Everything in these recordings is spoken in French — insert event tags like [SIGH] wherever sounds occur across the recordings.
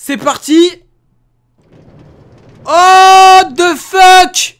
C'est parti Oh the fuck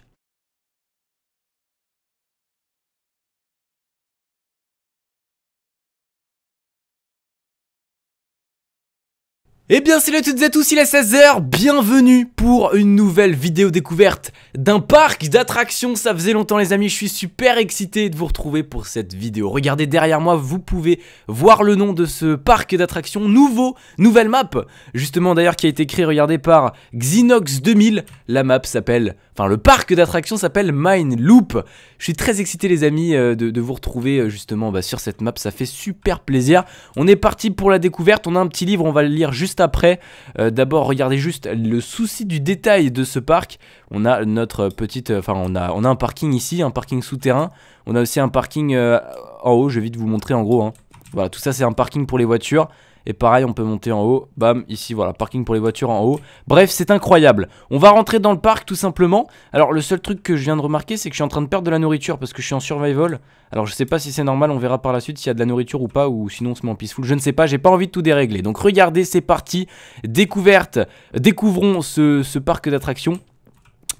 Eh bien salut à toutes et à tous, il est 16h, bienvenue pour une nouvelle vidéo découverte d'un parc d'attractions. Ça faisait longtemps les amis, je suis super excité de vous retrouver pour cette vidéo. Regardez derrière moi, vous pouvez voir le nom de ce parc d'attractions nouveau, nouvelle map. Justement d'ailleurs qui a été créé regardez, par Xinox 2000. La map s'appelle, enfin le parc d'attractions s'appelle Mine Loop. Je suis très excité les amis euh, de, vous retrouver euh, justement bah, sur cette map, ça fait super plaisir. On est parti pour la découverte, on a un petit livre, on va le lire juste après. Euh, d'abord regardez juste le souci du détail de ce parc. On a notre petite. Euh, enfin, on a, on a un parking ici, un parking souterrain. On a aussi un parking euh, en haut. Je vais vite vous montrer en gros. Hein. Voilà, tout ça, c'est un parking pour les voitures. Et pareil, on peut monter en haut. Bam, ici, voilà, parking pour les voitures en haut. Bref, c'est incroyable. On va rentrer dans le parc tout simplement. Alors, le seul truc que je viens de remarquer, c'est que je suis en train de perdre de la nourriture parce que je suis en survival. Alors, je sais pas si c'est normal, on verra par la suite s'il y a de la nourriture ou pas, ou sinon on se met en peaceful. Je ne sais pas, j'ai pas envie de tout dérégler. Donc, regardez, c'est parti. Découverte, découvrons ce, ce parc d'attractions.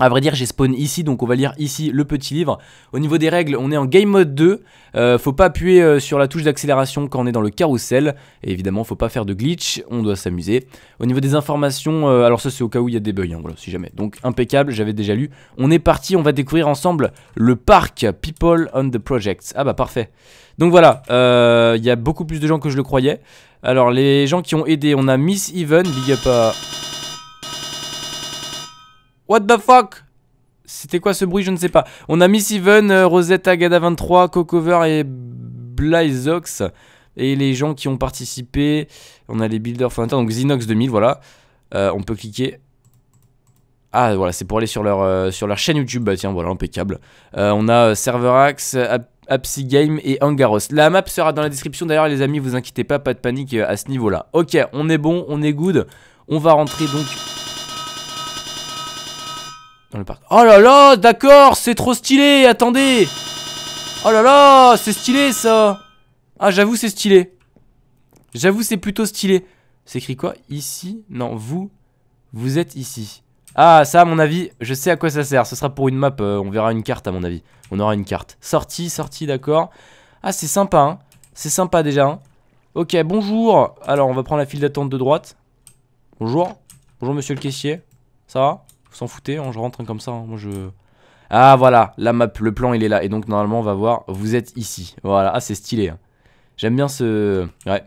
À vrai dire, j'ai spawn ici, donc on va lire ici le petit livre. Au niveau des règles, on est en game mode 2. Euh, faut pas appuyer euh, sur la touche d'accélération quand on est dans le carrousel. Et évidemment, faut pas faire de glitch, on doit s'amuser. Au niveau des informations, euh, alors ça c'est au cas où il y a des bugs, hein, si jamais. Donc impeccable, j'avais déjà lu. On est parti, on va découvrir ensemble le parc People on the Project. Ah bah parfait. Donc voilà, il y a beaucoup plus de gens que je le croyais. Alors les gens qui ont aidé, on a Miss Even, big up à... What the fuck C'était quoi ce bruit Je ne sais pas. On a Miss Even, euh, Rosetta, Gada23, Cocover et Blazox. Et les gens qui ont participé. On a les builders donc zinox 2000, voilà. Euh, on peut cliquer. Ah voilà, c'est pour aller sur leur, euh, sur leur chaîne YouTube, bah, tiens voilà, impeccable. on a Serverax, Apsigame Game et Angaros. La map sera dans la description d'ailleurs les amis, vous inquiétez pas, pas de panique à ce niveau-là. Ok, on est bon, on est good. On va rentrer donc le parc. Oh là là, d'accord, c'est trop stylé, attendez Oh là là, c'est stylé ça Ah, j'avoue, c'est stylé. J'avoue, c'est plutôt stylé. C'est écrit quoi Ici Non, vous, vous êtes ici. Ah, ça, à mon avis, je sais à quoi ça sert. Ce sera pour une map, euh, on verra une carte, à mon avis. On aura une carte. Sortie, sortie, d'accord. Ah, c'est sympa, hein. C'est sympa, déjà, hein. Ok, bonjour. Alors, on va prendre la file d'attente de droite. Bonjour. Bonjour, monsieur le caissier. Ça va vous s'en foutez, hein, je rentre comme ça. Hein, moi, je... Ah, voilà, la map, le plan, il est là. Et donc, normalement, on va voir, vous êtes ici. Voilà, ah, c'est stylé. Hein. J'aime bien ce... Ouais.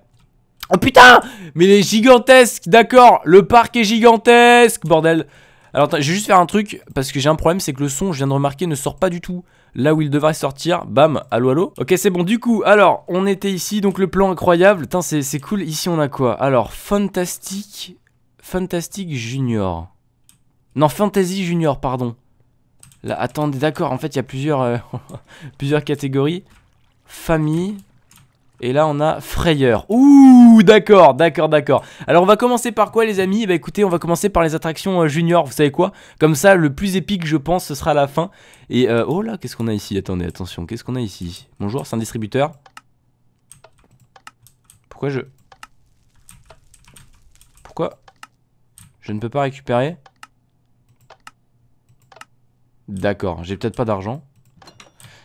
Oh putain Mais il est gigantesque, d'accord Le parc est gigantesque, bordel Alors, je vais juste faire un truc, parce que j'ai un problème, c'est que le son, je viens de remarquer, ne sort pas du tout là où il devrait sortir. Bam, allo allo. Ok, c'est bon. Du coup, alors, on était ici, donc le plan incroyable. Putain, c'est cool. Ici, on a quoi Alors, fantastique, Fantastic Junior. Non, Fantasy Junior, pardon. Là, attendez, d'accord, en fait, il y a plusieurs, euh, [LAUGHS] plusieurs catégories. Famille. Et là, on a frayeur. Ouh, d'accord, d'accord, d'accord. Alors, on va commencer par quoi, les amis Bah écoutez, on va commencer par les attractions euh, junior, vous savez quoi Comme ça, le plus épique, je pense, ce sera la fin. Et, euh, oh là, qu'est-ce qu'on a ici Attendez, attention, qu'est-ce qu'on a ici Bonjour, c'est un distributeur. Pourquoi je... Pourquoi Je ne peux pas récupérer D'accord, j'ai peut-être pas d'argent.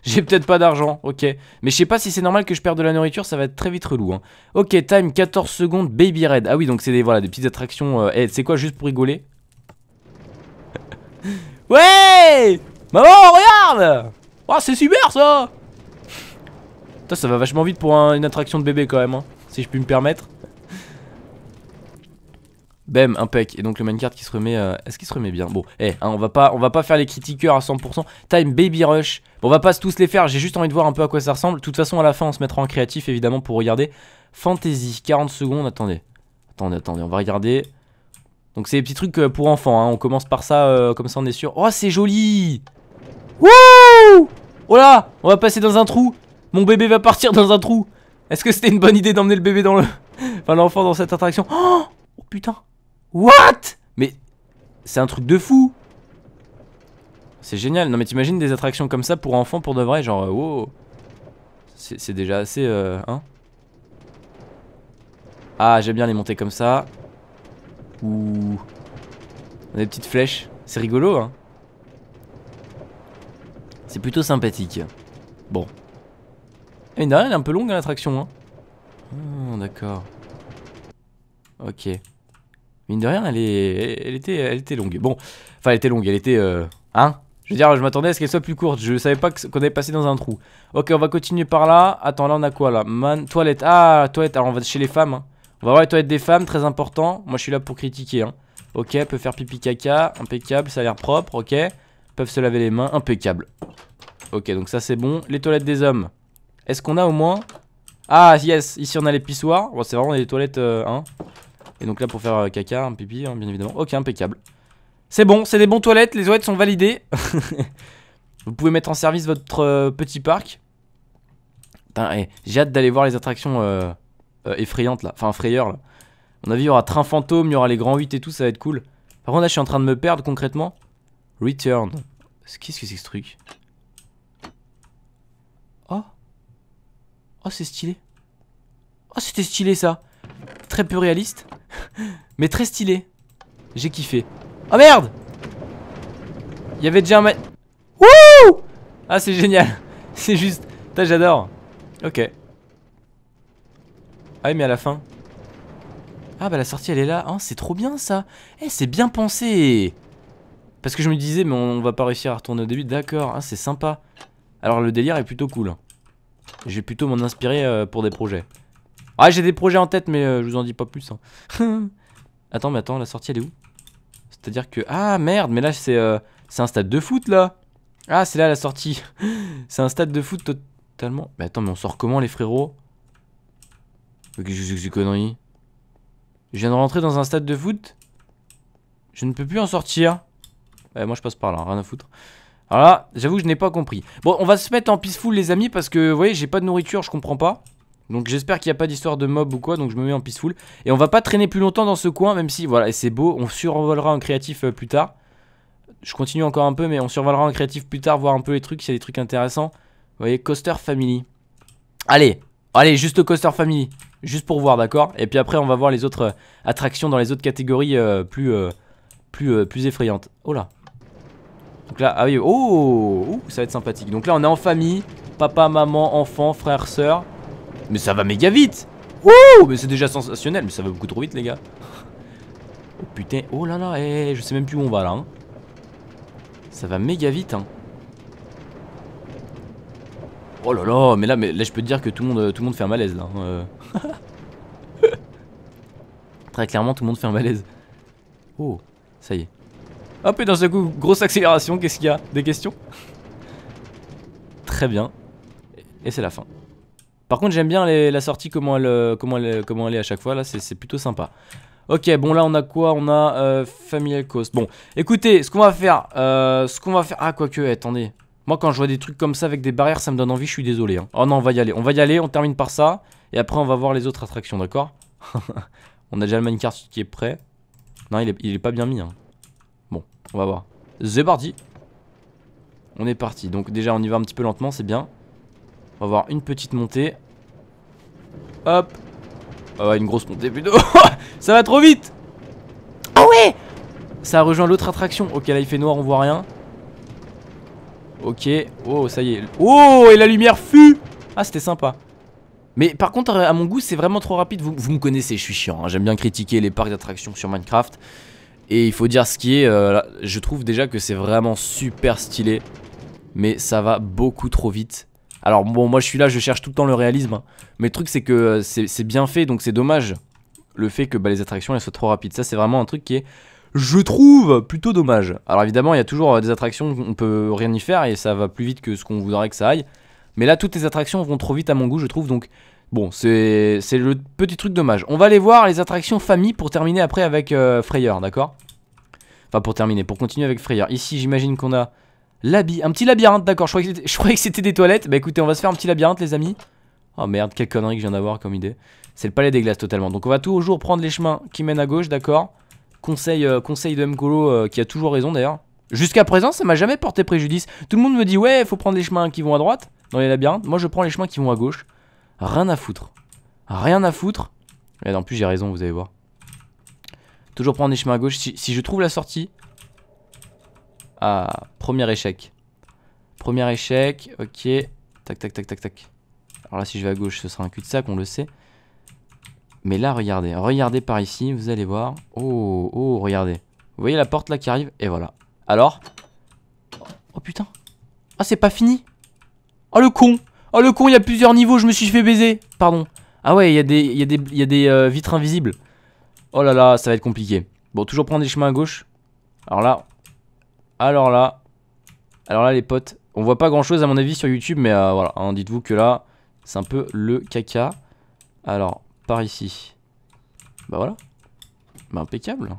J'ai peut-être pas d'argent, ok. Mais je sais pas si c'est normal que je perde de la nourriture, ça va être très vite relou. Hein. Ok, time 14 secondes, Baby Red. Ah oui, donc c'est des, voilà, des petites attractions. Euh, eh, c'est quoi, juste pour rigoler [LAUGHS] Ouais Maman, regarde Oh, c'est super ça ça va vachement vite pour une attraction de bébé quand même, hein, si je puis me permettre. Bam, impec. Et donc le minecart qui se remet. Euh, est-ce qu'il se remet bien Bon, eh, hein, on, va pas, on va pas faire les critiqueurs à 100%. Time Baby Rush. Bon, on va pas tous les faire. J'ai juste envie de voir un peu à quoi ça ressemble. De toute façon, à la fin, on se mettra en créatif évidemment pour regarder. Fantasy, 40 secondes. Attendez. Attendez, attendez. On va regarder. Donc, c'est des petits trucs euh, pour enfants. Hein. On commence par ça. Euh, comme ça, on est sûr. Oh, c'est joli Wouh Oh là On va passer dans un trou. Mon bébé va partir dans un trou. Est-ce que c'était une bonne idée d'emmener le bébé dans le. [LAUGHS] enfin, l'enfant dans cette attraction oh, oh putain What Mais c'est un truc de fou C'est génial, non mais t'imagines des attractions comme ça pour enfants pour de vrai, genre euh, wow C'est déjà assez, euh, hein Ah j'aime bien les monter comme ça Ouh On a des petites flèches, c'est rigolo hein C'est plutôt sympathique Bon Et derrière elle est un peu longue hein, l'attraction hein oh, d'accord Ok Mine de rien, elle, est, elle, était, elle était longue. Bon, enfin, elle était longue, elle était. Euh, hein Je veux dire, je m'attendais à ce qu'elle soit plus courte. Je savais pas qu'on allait passé dans un trou. Ok, on va continuer par là. Attends, là, on a quoi là Man, Toilette. Ah, toilette. Alors, on va chez les femmes. Hein. On va voir les toilettes des femmes, très important. Moi, je suis là pour critiquer. Hein. Ok, peut faire pipi caca. Impeccable, ça a l'air propre. Ok. peuvent se laver les mains. Impeccable. Ok, donc ça, c'est bon. Les toilettes des hommes. Est-ce qu'on a au moins. Ah, yes, ici, on a les pissoirs. Bon, c'est vraiment des toilettes. Euh, hein et donc là pour faire euh, caca, un pipi, hein, bien évidemment. Ok, impeccable. C'est bon, c'est des bons toilettes, les toilettes sont validées. [LAUGHS] Vous pouvez mettre en service votre euh, petit parc. Eh, j'ai hâte d'aller voir les attractions euh, effrayantes là, enfin frayeurs là. mon avis, il y aura Train Fantôme, il y aura les Grands 8 et tout, ça va être cool. Par contre, là, je suis en train de me perdre concrètement. Return. Qu'est-ce que c'est que ce truc Oh Oh, c'est stylé. Oh, c'était stylé ça. Très peu réaliste. [LAUGHS] Mais très stylé. J'ai kiffé. Oh merde Il y avait déjà un... Ma... Ah c'est génial. [LAUGHS] C'est juste... j'adore. Ok. Ah mais à la fin. Ah bah la sortie elle est là. Oh, c'est trop bien ça. Eh c'est bien pensé. Parce que je me disais mais on, va pas réussir à retourner au début. D'accord. Ah, c'est sympa. Alors le délire est plutôt cool. Je vais plutôt m'en inspirer euh, pour des projets. Ah j'ai des projets en tête, mais euh, je vous en dis pas plus. Hein. [LAUGHS] attends, mais attends, la sortie elle est où C'est-à-dire que. Ah merde, mais là c'est euh, c'est un stade de foot là Ah, c'est là la sortie [LAUGHS] C'est un stade de foot totalement. Mais attends, mais on sort comment les frérots Qu'est-ce que c'est connerie Je viens de rentrer dans un stade de foot Je ne peux plus en sortir. Eh, moi je passe par là, rien à foutre. Alors là, j'avoue que je n'ai pas compris. Bon, on va se mettre en peaceful les amis parce que, vous voyez, j'ai pas de nourriture, je comprends pas. Donc j'espère qu'il n'y a pas d'histoire de mob ou quoi, donc je me mets en peaceful. Et on va pas traîner plus longtemps dans ce coin, même si, voilà, c'est beau, on survolera en créatif euh, plus tard. Je continue encore un peu, mais on survolera en créatif plus tard, voir un peu les trucs, s'il y a des trucs intéressants. Vous voyez, Coaster Family. Allez, allez, juste Coaster Family, juste pour voir, d'accord Et puis après, on va voir les autres euh, attractions dans les autres catégories euh, plus, plus, plus effrayantes. Oh là donc là, ah oui, oh, oh, ça va être sympathique. Donc là, on est en famille, papa, maman, enfant, frère, sœur. Mais ça va méga vite Ouh Mais c'est déjà sensationnel, mais ça va beaucoup trop vite les gars. Oh putain, oh là là, eh, je sais même plus où on va là. Hein. Ça va méga vite hein. Oh là là, mais là, mais là je peux te dire que tout le monde, tout le monde fait un malaise là. Hein, euh. [LAUGHS] Très clairement, tout le monde fait un malaise. Oh, ça y est. Hop, et dans ce coup, grosse accélération, qu'est-ce qu'il y a Des questions Très bien. Et c'est la fin. Par contre, j'aime bien la sortie, comment elle, euh, comment, elle, comment elle est à chaque fois, là, c'est plutôt sympa. Ok, bon là on a quoi On a Family euh, Familial Bon, écoutez, ce qu'on va faire, euh, ce qu'on va faire... Ah, quoique, attendez. Moi quand je vois des trucs comme ça avec des barrières, ça me donne envie, je suis désolé. Hein. Oh non, on va y aller, on va y aller, on termine par ça. Et après on va voir les autres attractions, d'accord [LAUGHS] On a déjà le minecart qui est prêt. Non, il est, il est pas bien mis. Hein. Bon, on va voir. C'est parti. On est parti. Donc déjà on y va un petit peu lentement, c'est bien. On va voir une petite montée. Hop. Ah une grosse montée plutôt. [LAUGHS] ça va trop vite. Ah oh ouais Ça a rejoint l'autre attraction. Ok, là il fait noir, on voit rien. Ok. Oh, ça y est. Oh, et la lumière fut. Ah, c'était sympa. Mais par contre, à mon goût, c'est vraiment trop rapide. Vous, me connaissez, je suis chiant. Hein. J'aime bien critiquer les parcs d'attractions sur Minecraft. Et il faut dire ce qui est. Euh, je trouve déjà que c'est vraiment super stylé. Mais ça va beaucoup trop vite. Alors bon, moi je suis là, je cherche tout le temps le réalisme. Hein. Mais le truc c'est que euh, c'est bien fait, donc c'est dommage le fait que bah, les attractions elles soient trop rapides. Ça c'est vraiment un truc qui est, je trouve, plutôt dommage. Alors évidemment, il y a toujours euh, des attractions on peut rien y faire et ça va plus vite que ce qu'on voudrait que ça aille. Mais là, toutes les attractions vont trop vite à mon goût, je trouve. Donc bon, c'est le petit truc dommage. On va aller voir les attractions famille pour terminer après avec euh, Freyer, d'accord Enfin pour terminer, pour continuer avec Freyer. Ici, j'imagine qu'on a un petit labyrinthe, d'accord. [LAUGHS] Je croyais que c'était des toilettes. Bah écoutez, on va se faire un petit labyrinthe, les amis. Oh merde, quelle connerie que je viens d'avoir comme idée. C'est le palais des glaces totalement. Donc on va toujours prendre les chemins qui mènent à gauche, d'accord. Conseil, euh, conseil de Mkolo euh, qui a toujours raison d'ailleurs. Jusqu'à présent, ça m'a jamais porté préjudice. Tout le monde me dit ouais, faut prendre les chemins qui vont à droite dans les labyrinthes. Moi, je prends les chemins qui vont à gauche. Rien à foutre. Rien à foutre. Et en plus, j'ai raison, vous allez voir. Toujours prendre les chemins à gauche. si je trouve la sortie, ah, premier échec. Premier échec, ok. Tac, tac, tac, tac, tac. Alors là, si je vais à gauche, ce sera un cul-de-sac, on le sait. Mais là, regardez. Regardez par ici, vous allez voir. Oh, oh, regardez. Vous voyez la porte là qui arrive Et voilà. Alors Oh putain. Ah, c'est pas fini Oh le con Oh le con, il y a plusieurs niveaux, je me suis fait baiser. Pardon. Ah ouais, il y a des, y des, y a des euh, vitres invisibles. Oh là là, ça va être compliqué. Bon, toujours prendre des chemins à gauche. Alors là, alors là, alors là les potes, on voit pas grand chose à mon avis sur YouTube, mais euh, voilà, hein, dites-vous que là, c'est un peu le caca. Alors, par ici. Bah voilà. Bah impeccable.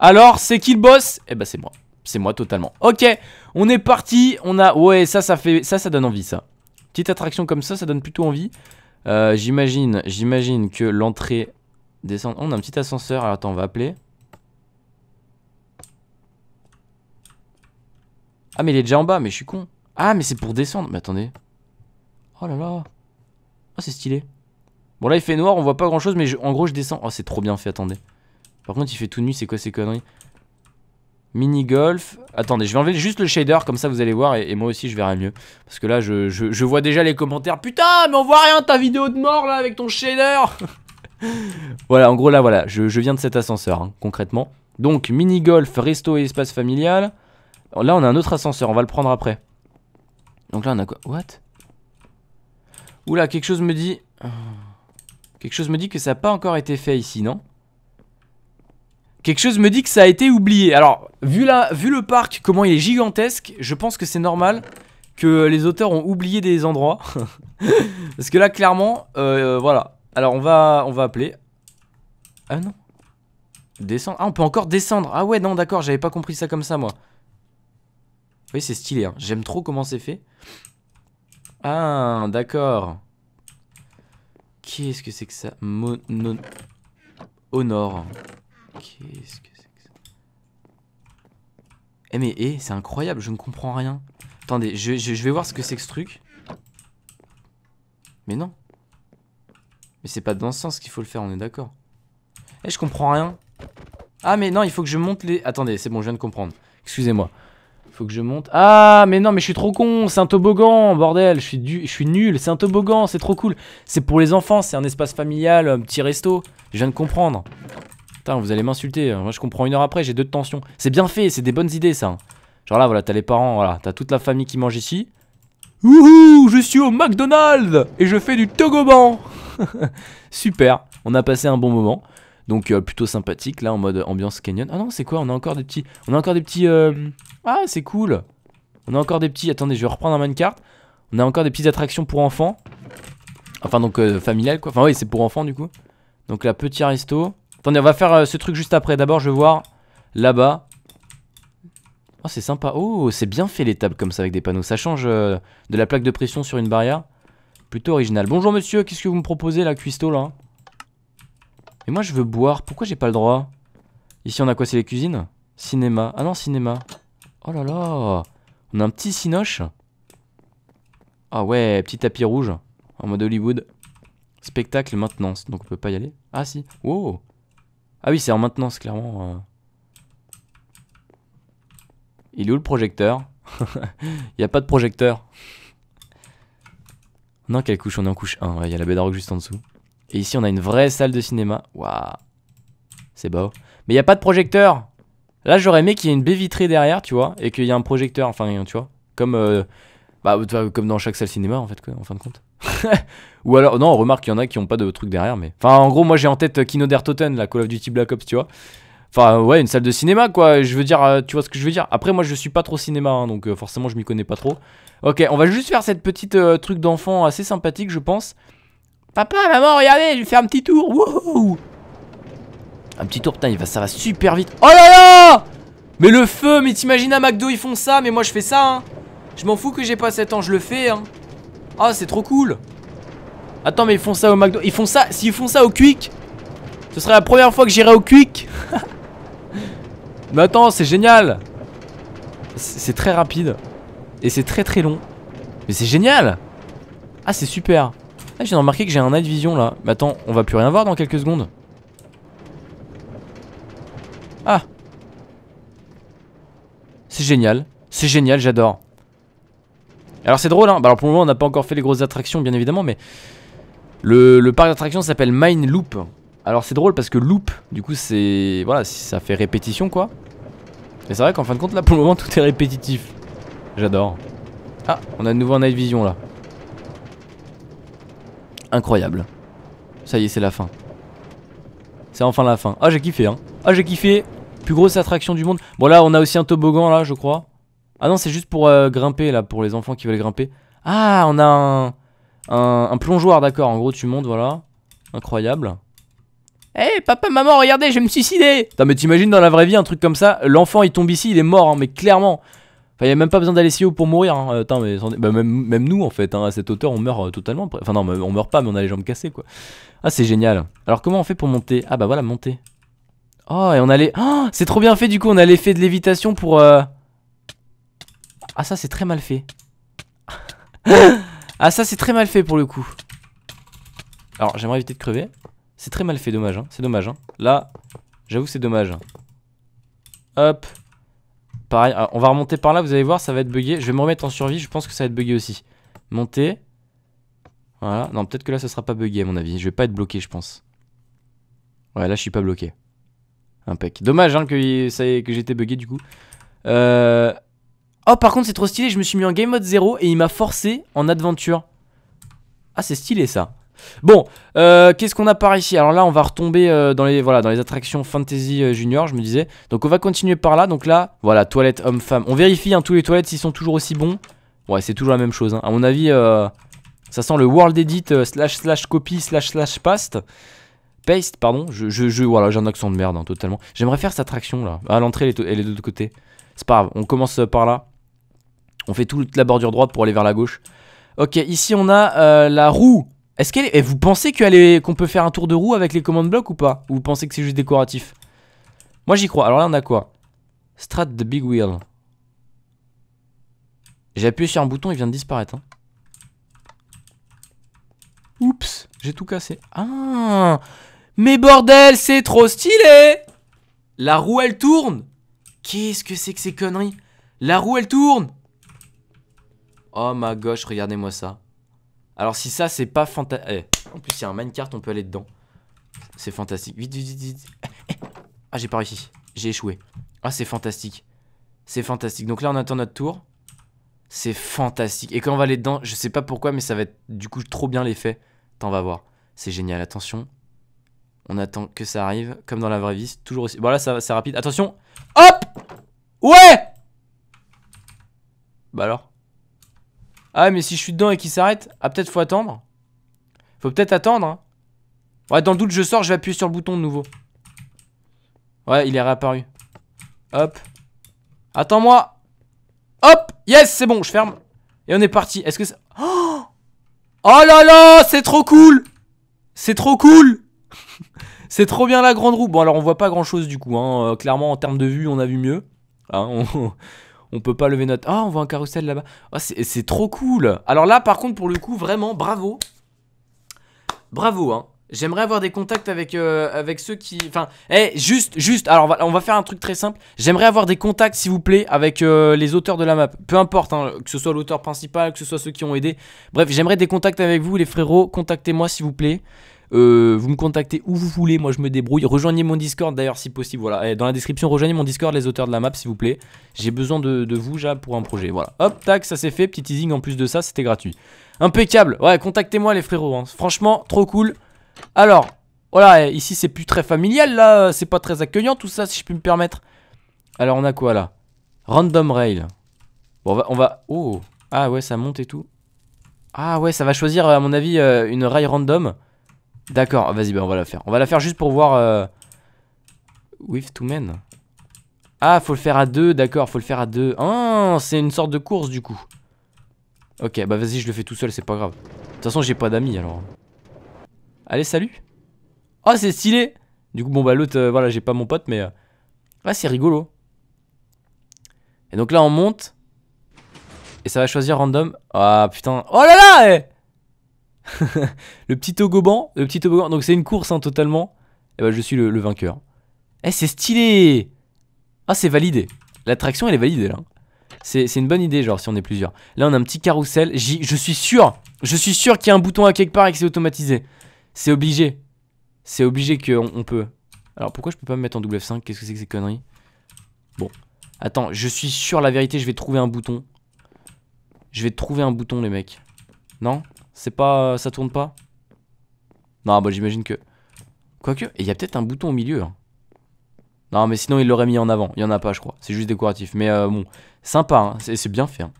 Alors, c'est qui le boss Eh bah c'est moi. C'est moi totalement. Ok, on est parti. On a... Ouais, ça, ça fait... Ça, ça donne envie, ça. Petite attraction comme ça, ça donne plutôt envie. Euh, j'imagine, j'imagine que l'entrée descend... on a un petit ascenseur. Alors, attends, on va appeler. Ah, mais il est déjà en bas, mais je suis con. Ah, mais c'est pour descendre. Mais attendez. Oh là là. Oh, c'est stylé. Bon, là, il fait noir, on voit pas grand chose, mais en gros, je descends. Oh, c'est trop bien fait, attendez. Par contre, il fait tout nuit c'est quoi ces conneries Mini golf. Attendez, je vais enlever juste le shader, comme ça vous allez voir, et, moi aussi je verrai mieux. Parce que là, je, vois déjà les commentaires. Putain, mais on voit rien, ta vidéo de mort là avec ton shader [LAUGHS] Voilà, en gros, là, voilà, je, viens de cet ascenseur, hein, concrètement. Donc, mini golf, resto et espace familial. Là, on a un autre ascenseur, on va le prendre après. Donc là, on a quoi What Oula, quelque chose me dit... Quelque chose me dit que ça n'a pas encore été fait ici, non Quelque chose me dit que ça a été oublié. Alors, vu, la, vu le parc, comment il est gigantesque, je pense que c'est normal que les auteurs ont oublié des endroits. [LAUGHS] Parce que là, clairement, euh, voilà. Alors, on va, on va appeler. Ah non. Descendre. Ah, on peut encore descendre. Ah ouais, non, d'accord, j'avais pas compris ça comme ça, moi. Oui, c'est stylé. Hein. J'aime trop comment c'est fait. Ah, d'accord. Qu'est-ce que c'est que ça Mono... Honor. Qu'est-ce que c'est que ça Eh mais, eh, c'est incroyable, je ne comprends rien. Attendez, je, vais voir ce que c'est que ce truc. Mais non. Mais c'est pas dans ce sens qu'il faut le faire, on est d'accord. Eh, je comprends rien. Ah mais non, il faut que je monte les... Attendez, c'est bon, je viens de comprendre. Excusez-moi. Faut que je monte. Ah, mais non, mais je suis trop con. C'est un toboggan, bordel. Je suis, je suis nul. C'est un toboggan, c'est trop cool. C'est pour les enfants, c'est un espace familial, un euh, petit resto. Je viens de comprendre. Putain, vous allez m'insulter. Hein. Moi, je comprends une heure après, j'ai deux de tension. C'est bien fait, c'est des bonnes idées, ça. Hein. Genre là, voilà, t'as les parents, voilà. T'as toute la famille qui mange ici. Wouhou, je suis au McDonald's et je fais du toboggan. [LAUGHS] Super, on a passé un bon moment. Donc euh, plutôt sympathique là en mode ambiance canyon. Ah non, c'est quoi On a encore des petits on a encore des petits euh, Ah, c'est cool. On a encore des petits Attendez, je vais reprendre un minecart. On a encore des petites attractions pour enfants. Enfin donc euh, familial quoi. Enfin oui, c'est pour enfants du coup. Donc là petit resto. Attendez, on va faire ce truc juste après. D'abord, je vais voir là-bas. Oh, c'est sympa. Oh, c'est bien fait les tables comme ça avec des panneaux. Ça change de la plaque de pression sur une barrière. Plutôt original. Bonjour monsieur, qu'est-ce que vous me proposez là, cuistot là et moi je veux boire, pourquoi j'ai pas le droit Ici on a quoi, c'est les cuisines Cinéma, ah non, cinéma. Oh là là On a un petit cinoche Ah ouais, petit tapis rouge, en mode Hollywood. Spectacle maintenance, donc on peut pas y aller. Ah si, wow Ah oui, c'est en maintenance, clairement. Euh. Il est où le projecteur [LAUGHS] Il y a pas de projecteur. Non, quelle couche On est en couche 1, il y a la baie juste en dessous. Et ici, on a une vraie salle de cinéma. Waouh, c'est beau. Mais il n'y a pas de projecteur. Là, j'aurais aimé qu'il y ait une baie vitrée derrière, tu vois, et qu'il y ait un projecteur, enfin, tu vois. Comme, euh, bah, comme dans chaque salle cinéma, en fait, en fin de compte. [LAUGHS] Ou alors, non, on remarque qu'il y en a qui n'ont pas de truc derrière, mais. Enfin, en gros, moi, j'ai en tête euh, Kino der Toten, la Call of Duty Black Ops, tu vois. Enfin, ouais, une salle de cinéma, quoi. Je veux dire, euh, tu vois ce que je veux dire. Après, moi, je suis pas trop cinéma, hein, donc forcément, je m'y connais pas trop. Ok, on va juste faire cette petite truc d'enfant assez sympathique, je pense. Papa, maman, regardez, je vais faire un petit tour. un petit tour, putain, il va, ça va super vite. Oh là là Mais le feu, mais t'imagines à McDo, ils font ça, mais moi je fais ça, hein. Je m'en fous que j'ai pas 7 ans, je le fais, oh, c'est trop cool. Attends, mais ils font ça au McDo. Ils font ça, s'ils font ça au Quick, ce serait la première fois que j'irai au Quick. [LAUGHS] mais attends, c'est génial. C'est très rapide. Et c'est très très long. Mais c'est génial. Ah, c'est super. Ah, j'ai remarqué que j'ai un night vision là. Mais attends, on va plus rien voir dans quelques secondes. Ah C'est génial. C'est génial, j'adore. Alors c'est drôle, hein. Bah, alors pour le moment, on n'a pas encore fait les grosses attractions, bien évidemment, mais. Le, parc d'attractions s'appelle Mine Loop. Alors c'est drôle parce que loop, du coup, c'est. Voilà, ça fait répétition quoi. Mais c'est vrai qu'en fin de compte, là pour le moment, [LAUGHS] tout est répétitif. J'adore. Ah, on a de nouveau un night vision là incroyable. Ça y est, c'est la fin. C'est enfin la fin. Ah, j'ai kiffé, hein. Ah, j'ai kiffé. Plus grosse attraction du monde. Bon, là, on a aussi un toboggan, là, je crois. Ah non, c'est juste pour euh, grimper, là, pour les enfants qui veulent grimper. Ah, on a un, plongeoir, d'accord. En gros, tu montes, voilà. Incroyable. Eh, papa, maman, regardez, je vais me suicider. Putain, mais t'imagines dans la vraie vie un truc comme ça L'enfant, il tombe ici, il est mort, hein, mais clairement il n'y a même pas besoin d'aller si haut pour mourir. Hein. mais, bah, même, nous, en fait, hein. à cette hauteur, on meurt euh, totalement. Enfin, non, on meurt pas, mais on a les jambes cassées, quoi. Ah, c'est génial. Alors, comment on fait pour monter Ah, bah voilà, monter. Oh, et on allait oh, c'est trop bien fait, du coup, on a l'effet de lévitation pour. Euh, ah, ça, c'est très mal fait. [LAUGHS] ah, ça, c'est très mal fait pour le coup. Alors, j'aimerais éviter de crever. C'est très mal fait, dommage. Hein. C'est dommage. Là, j'avoue, c'est dommage. Hop. Pareil, ah, on va remonter par là, vous allez voir, ça va être bugué. Je vais me remettre en survie, je pense que ça va être bugué aussi. Monter. Voilà. Non, peut-être que là, ça sera pas bugué à mon avis. Je vais pas être bloqué, je pense. Ouais, là, je suis pas bloqué. Impec. Dommage hein, que, que j'étais bugué du coup. Euh, oh, par contre, c'est trop stylé. Je me suis mis en game mode 0 et il m'a forcé en aventure. Ah, c'est stylé ça. Bon, euh, qu'est-ce qu'on a par ici Alors là, on va retomber euh, dans, les, voilà, dans les attractions Fantasy euh, Junior, je me disais. Donc on va continuer par là. Donc là, voilà, toilette homme-femme. On vérifie hein, tous les toilettes s'ils sont toujours aussi bons. Ouais, c'est toujours la même chose. Hein. À mon avis, ça sent le World Edit slash slash copy slash slash paste Paste, pardon. Je, je, voilà, j'ai un accent de merde, hein, totalement. J'aimerais faire cette attraction là. À l'entrée, elle est de l'autre côté. C'est pas grave, on commence par là. On fait toute la bordure droite pour aller vers la gauche. Ok, ici on a la roue est-ce qu'elle est... vous pensez qu'on peut faire un tour de roue avec les commandes blocs ou pas Ou vous pensez que c'est juste décoratif Moi j'y crois. Alors là on a quoi Strat de Big Wheel. J'ai appuyé sur un bouton, il vient de disparaître. Hein. Oups, j'ai tout cassé. Ah Mais bordel, c'est trop stylé La roue elle tourne Qu'est-ce que c'est que ces conneries La roue elle tourne Oh ma gauche, regardez-moi ça. Alors si ça c'est pas fantastique. Eh, en plus il y a un minecart, on peut aller dedans. C'est fantastique. Vite, Ah j'ai pas réussi. J'ai échoué. Ah c'est fantastique. C'est fantastique. Donc là on attend notre tour. C'est fantastique. Et quand on va aller dedans, je sais pas pourquoi, mais ça va être du coup trop bien l'effet. T'en vas voir. C'est génial, attention. On attend que ça arrive, comme dans la vraie vie. Toujours aussi. Voilà, bon, ça c'est rapide. Attention. Hop Ouais Bah alors ah, mais si je suis dedans et qu'il s'arrête, ah, peut-être faut attendre. Faut peut-être attendre. Hein. Ouais, dans le doute, je sors, je vais appuyer sur le bouton de nouveau. Ouais, il est réapparu. Hop. Attends-moi. Hop. Yes, c'est bon, je ferme. Et on est parti. Est-ce que c'est... Oh, [GASPS] oh là là, c'est trop cool. C'est trop cool. [LAUGHS] c'est trop bien la grande roue. Bon, alors on voit pas grand-chose du coup. Hein. Euh, clairement, en termes de vue, on a vu mieux. Hein, on on peut pas lever notre... Ah, on voit un carrousel là-bas. Ah, c'est trop cool. Alors là, par contre, pour le coup, vraiment, bravo. Bravo, hein. J'aimerais avoir des contacts avec, euh, avec ceux qui... Enfin, eh, juste, juste, alors on va, faire un truc très simple. J'aimerais avoir des contacts, s'il vous plaît, avec euh, les auteurs de la map. Peu importe, hein, que ce soit l'auteur principal, que ce soit ceux qui ont aidé. Bref, j'aimerais des contacts avec vous, les frérots. Contactez-moi, s'il vous plaît. Euh, vous me contactez où vous voulez, moi je me débrouille. Rejoignez mon Discord d'ailleurs si possible. Voilà, eh, dans la description, rejoignez mon Discord, les auteurs de la map, s'il vous plaît. J'ai besoin de, vous, Jab, pour un projet. Voilà, hop, tac, ça c'est fait. Petit teasing en plus de ça, c'était gratuit. Impeccable. Ouais, contactez-moi les frérots. Hein. Franchement, trop cool. Alors, voilà, eh, ici c'est plus très familial là, c'est pas très accueillant tout ça, si je peux me permettre. Alors on a quoi là Random rail. Bon, on va, on va. Oh Ah ouais, ça monte et tout. Ah ouais, ça va choisir, à mon avis, euh, une rail random. D'accord, ah, vas-y, ben on va la faire. On va la faire juste pour voir... Euh... With two men Ah, faut le faire à deux, d'accord, faut le faire à deux. Oh c'est une sorte de course, du coup. Ok, bah vas-y, je le fais tout seul, c'est pas grave. De toute façon, j'ai pas d'amis, alors. Allez, salut Oh, c'est stylé Du coup, bon, bah l'autre, euh, voilà, j'ai pas mon pote, mais... Euh... c'est rigolo. Et donc là, on monte. Et ça va choisir random. Ah, putain. Oh là là eh [LAUGHS] le petit toboggan, le petit toboggan. Donc c'est une course hein, totalement. Et eh ben je suis le, vainqueur. Eh c'est stylé Ah c'est validé. L'attraction elle est validée là. C'est une bonne idée genre si on est plusieurs. Là on a un petit carrousel. Je suis sûr, je suis sûr qu'il y a un bouton à quelque part et que c'est automatisé. C'est obligé. C'est obligé qu'on on peut. Alors pourquoi je peux pas me mettre en w 5 Qu'est-ce que c'est que ces conneries Bon. Attends, je suis sûr la vérité, je vais trouver un bouton. Je vais trouver un bouton les mecs. Non c'est pas... ça tourne pas Non, bah j'imagine que... Quoique, et il y a peut-être un bouton au milieu. Hein. Non, mais sinon il l'aurait mis en avant. Il y en a pas, je crois. C'est juste décoratif. Mais euh, bon, sympa. Hein. C'est bien fait. Hein.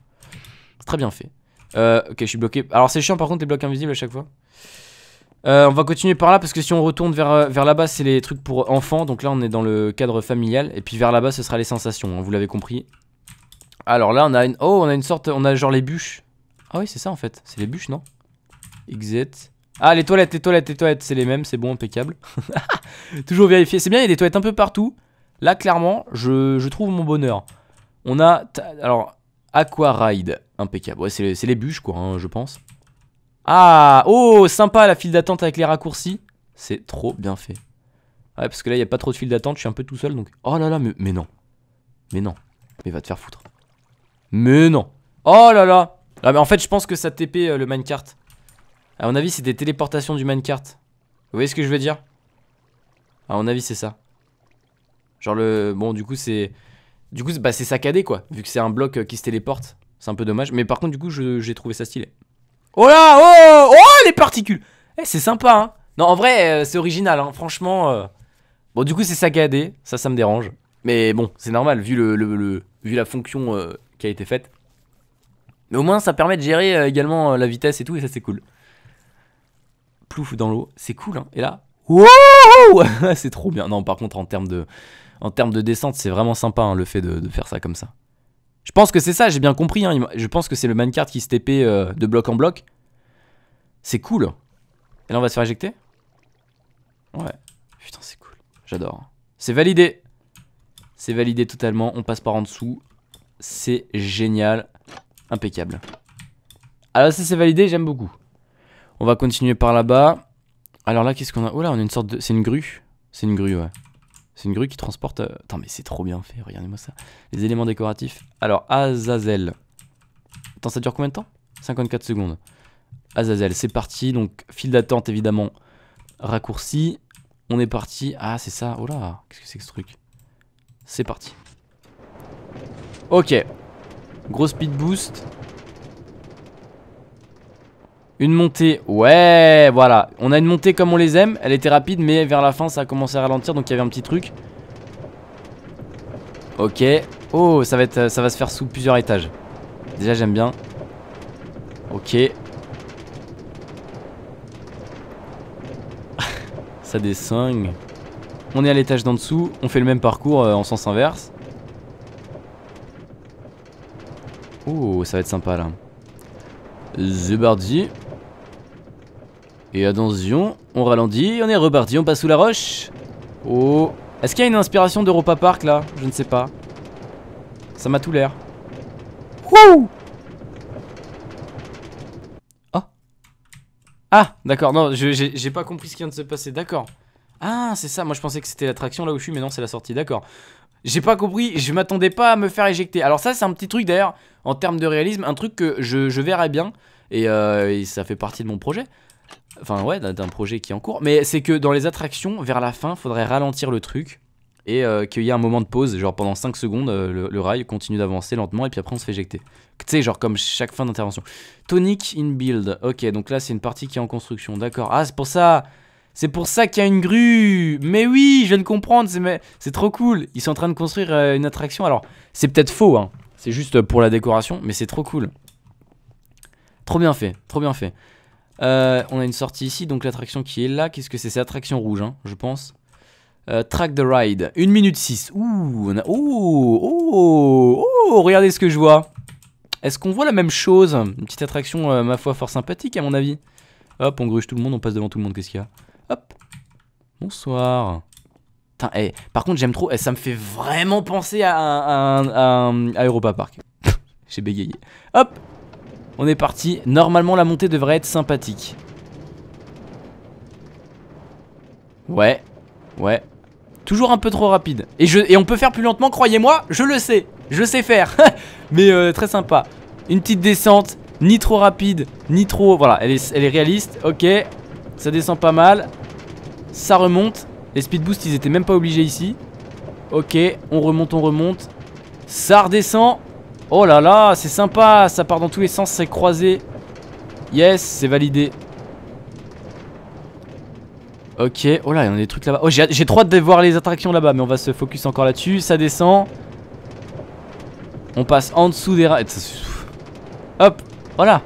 très bien fait. Euh, ok, je suis bloqué. Alors c'est chiant par contre les blocs invisibles à chaque fois. Euh, on va continuer par là parce que si on retourne vers, euh, vers là-bas, c'est les trucs pour enfants. Donc là, on est dans le cadre familial. Et puis vers là-bas, ce sera les sensations. Hein. vous l'avez compris. Alors là, on a une. Oh, on a une sorte. On a genre les bûches. Ah oui, c'est ça en fait. C'est les bûches, non Exit. Ah, les toilettes, les toilettes, les toilettes, c'est les mêmes, c'est bon, impeccable. [LAUGHS] Toujours vérifier. C'est bien, il y a des toilettes un peu partout. Là, clairement, je, trouve mon bonheur. On a. Alors, Aqua Ride, impeccable. Ouais, c'est les bûches, quoi, hein, je pense. Ah, oh, sympa la file d'attente avec les raccourcis. C'est trop bien fait. Ouais, parce que là, il n'y a pas trop de file d'attente, je suis un peu tout seul, donc... Oh là là, mais, mais non. Mais non. Mais va te faire foutre. Mais non. Oh là là. Ah, mais en fait, je pense que ça TP euh, le minecart. A mon avis, c'est des téléportations du minecart. Vous voyez ce que je veux dire A mon avis, c'est ça. Genre le... Bon, du coup, c'est... Du coup, c'est bah, saccadé, quoi. Vu que c'est un bloc euh, qui se téléporte. C'est un peu dommage. Mais par contre, du coup, j'ai trouvé ça stylé. Oh là Oh Oh, oh les particules eh, C'est sympa, hein Non, en vrai, euh, c'est original, hein. Franchement... Euh, bon, du coup, c'est saccadé. Ça, ça me dérange. Mais bon, c'est normal, vu, le, vu la fonction qui a été faite. Mais au moins, ça permet de gérer également la vitesse et tout, et ça, c'est cool plouf dans l'eau, c'est cool. Hein. Et là, [LAUGHS] c'est trop bien. Non, par contre, en termes de, en de descente, c'est vraiment sympa hein, le fait de, faire ça comme ça. Je pense que c'est ça, j'ai bien compris. Hein. Je pense que c'est le minecart qui se euh, de bloc en bloc. C'est cool. Et là, on va se faire éjecter Ouais. Putain, c'est cool. J'adore. C'est validé. C'est validé totalement. On passe par en dessous. C'est génial. Impeccable. Alors ça, c'est validé, j'aime beaucoup. On va continuer par là-bas. Alors là, qu'est-ce qu'on a Oh là, on a une sorte de... C'est une grue C'est une grue, ouais. C'est une grue qui transporte... Euh, attends, mais c'est trop bien fait, regardez-moi ça. Les éléments décoratifs. Alors, Azazel. Attends, ça dure combien de temps 54 secondes. Azazel, c'est parti. Donc, file d'attente, évidemment, raccourci. On est parti. Ah, c'est ça. Oh là, qu'est-ce que c'est que ce truc C'est parti. Ok. Gros speed boost. Une montée, ouais, voilà. On a une montée comme on les aime. Elle était rapide, mais vers la fin, ça a commencé à ralentir, donc il y avait un petit truc. Ok. Oh, ça va, être, euh, ça va se faire sous plusieurs étages. Déjà, j'aime bien. Ok. [LAUGHS] ça descend. On est à l'étage d'en dessous. On fait le même parcours euh, en sens inverse. Oh, ça va être sympa là. Zubardi. Et attention, on ralentit, on est reparti, on passe sous la roche. Oh. Est-ce qu'il y a une inspiration d'Europa Park là Je ne sais pas. Ça m'a tout l'air. Wouh Oh Ah, d'accord, non, j'ai pas compris ce qui vient de se passer, d'accord. Ah, c'est ça, moi je pensais que c'était l'attraction là où je suis, mais non, c'est la sortie, d'accord. J'ai pas compris, je m'attendais pas à me faire éjecter. Alors ça, c'est un petit truc d'ailleurs, en termes de réalisme, un truc que je, je verrais bien, et euh, ça fait partie de mon projet. Enfin, ouais, d'un projet qui est en cours. Mais c'est que dans les attractions, vers la fin, faudrait ralentir le truc et euh, qu'il y ait un moment de pause, genre pendant 5 secondes, euh, le, rail continue d'avancer lentement et puis après on se fait éjecter. Tu sais, genre comme chaque fin d'intervention. Tonic in build. Ok, donc là c'est une partie qui est en construction, d'accord. Ah, c'est pour ça C'est pour ça qu'il y a une grue Mais oui, je viens de comprendre, c'est trop cool Ils sont en train de construire euh, une attraction. Alors, c'est peut-être faux, hein. C'est juste pour la décoration, mais c'est trop cool. Trop bien fait, trop bien fait. Euh, on a une sortie ici, donc l'attraction qui est là. Qu'est-ce que c'est C'est attraction rouge, hein, je pense. Euh, track the ride. 1 minute 6. Ouh, on a... oh, oh, regardez ce que je vois. Est-ce qu'on voit la même chose Une petite attraction, euh, ma foi, fort sympathique, à mon avis. Hop, on gruge tout le monde, on passe devant tout le monde. Qu'est-ce qu'il y a Hop. Bonsoir. Eh, par contre, j'aime trop. Eh, ça me fait vraiment penser à, un, Europa Park. [LAUGHS] J'ai bégayé. Hop on est parti. Normalement, la montée devrait être sympathique. Ouais. Ouais. Toujours un peu trop rapide. Et, on peut faire plus lentement, croyez-moi, je le sais. Je sais faire. [LAUGHS] Mais euh, très sympa. Une petite descente. Ni trop rapide, ni trop... Voilà, elle est, elle est réaliste. Ok. Ça descend pas mal. Ça remonte. Les speed boosts, ils étaient même pas obligés ici. Ok, on remonte, on remonte. Ça redescend. Oh là là, c'est sympa, ça part dans tous les sens, c'est croisé. Yes, c'est validé. Ok, oh là, il y en a des trucs là-bas. Oh, j'ai trop hâte de voir les attractions là-bas, mais on va se focus encore là-dessus. Ça descend. On passe en dessous des rails. Hop, voilà.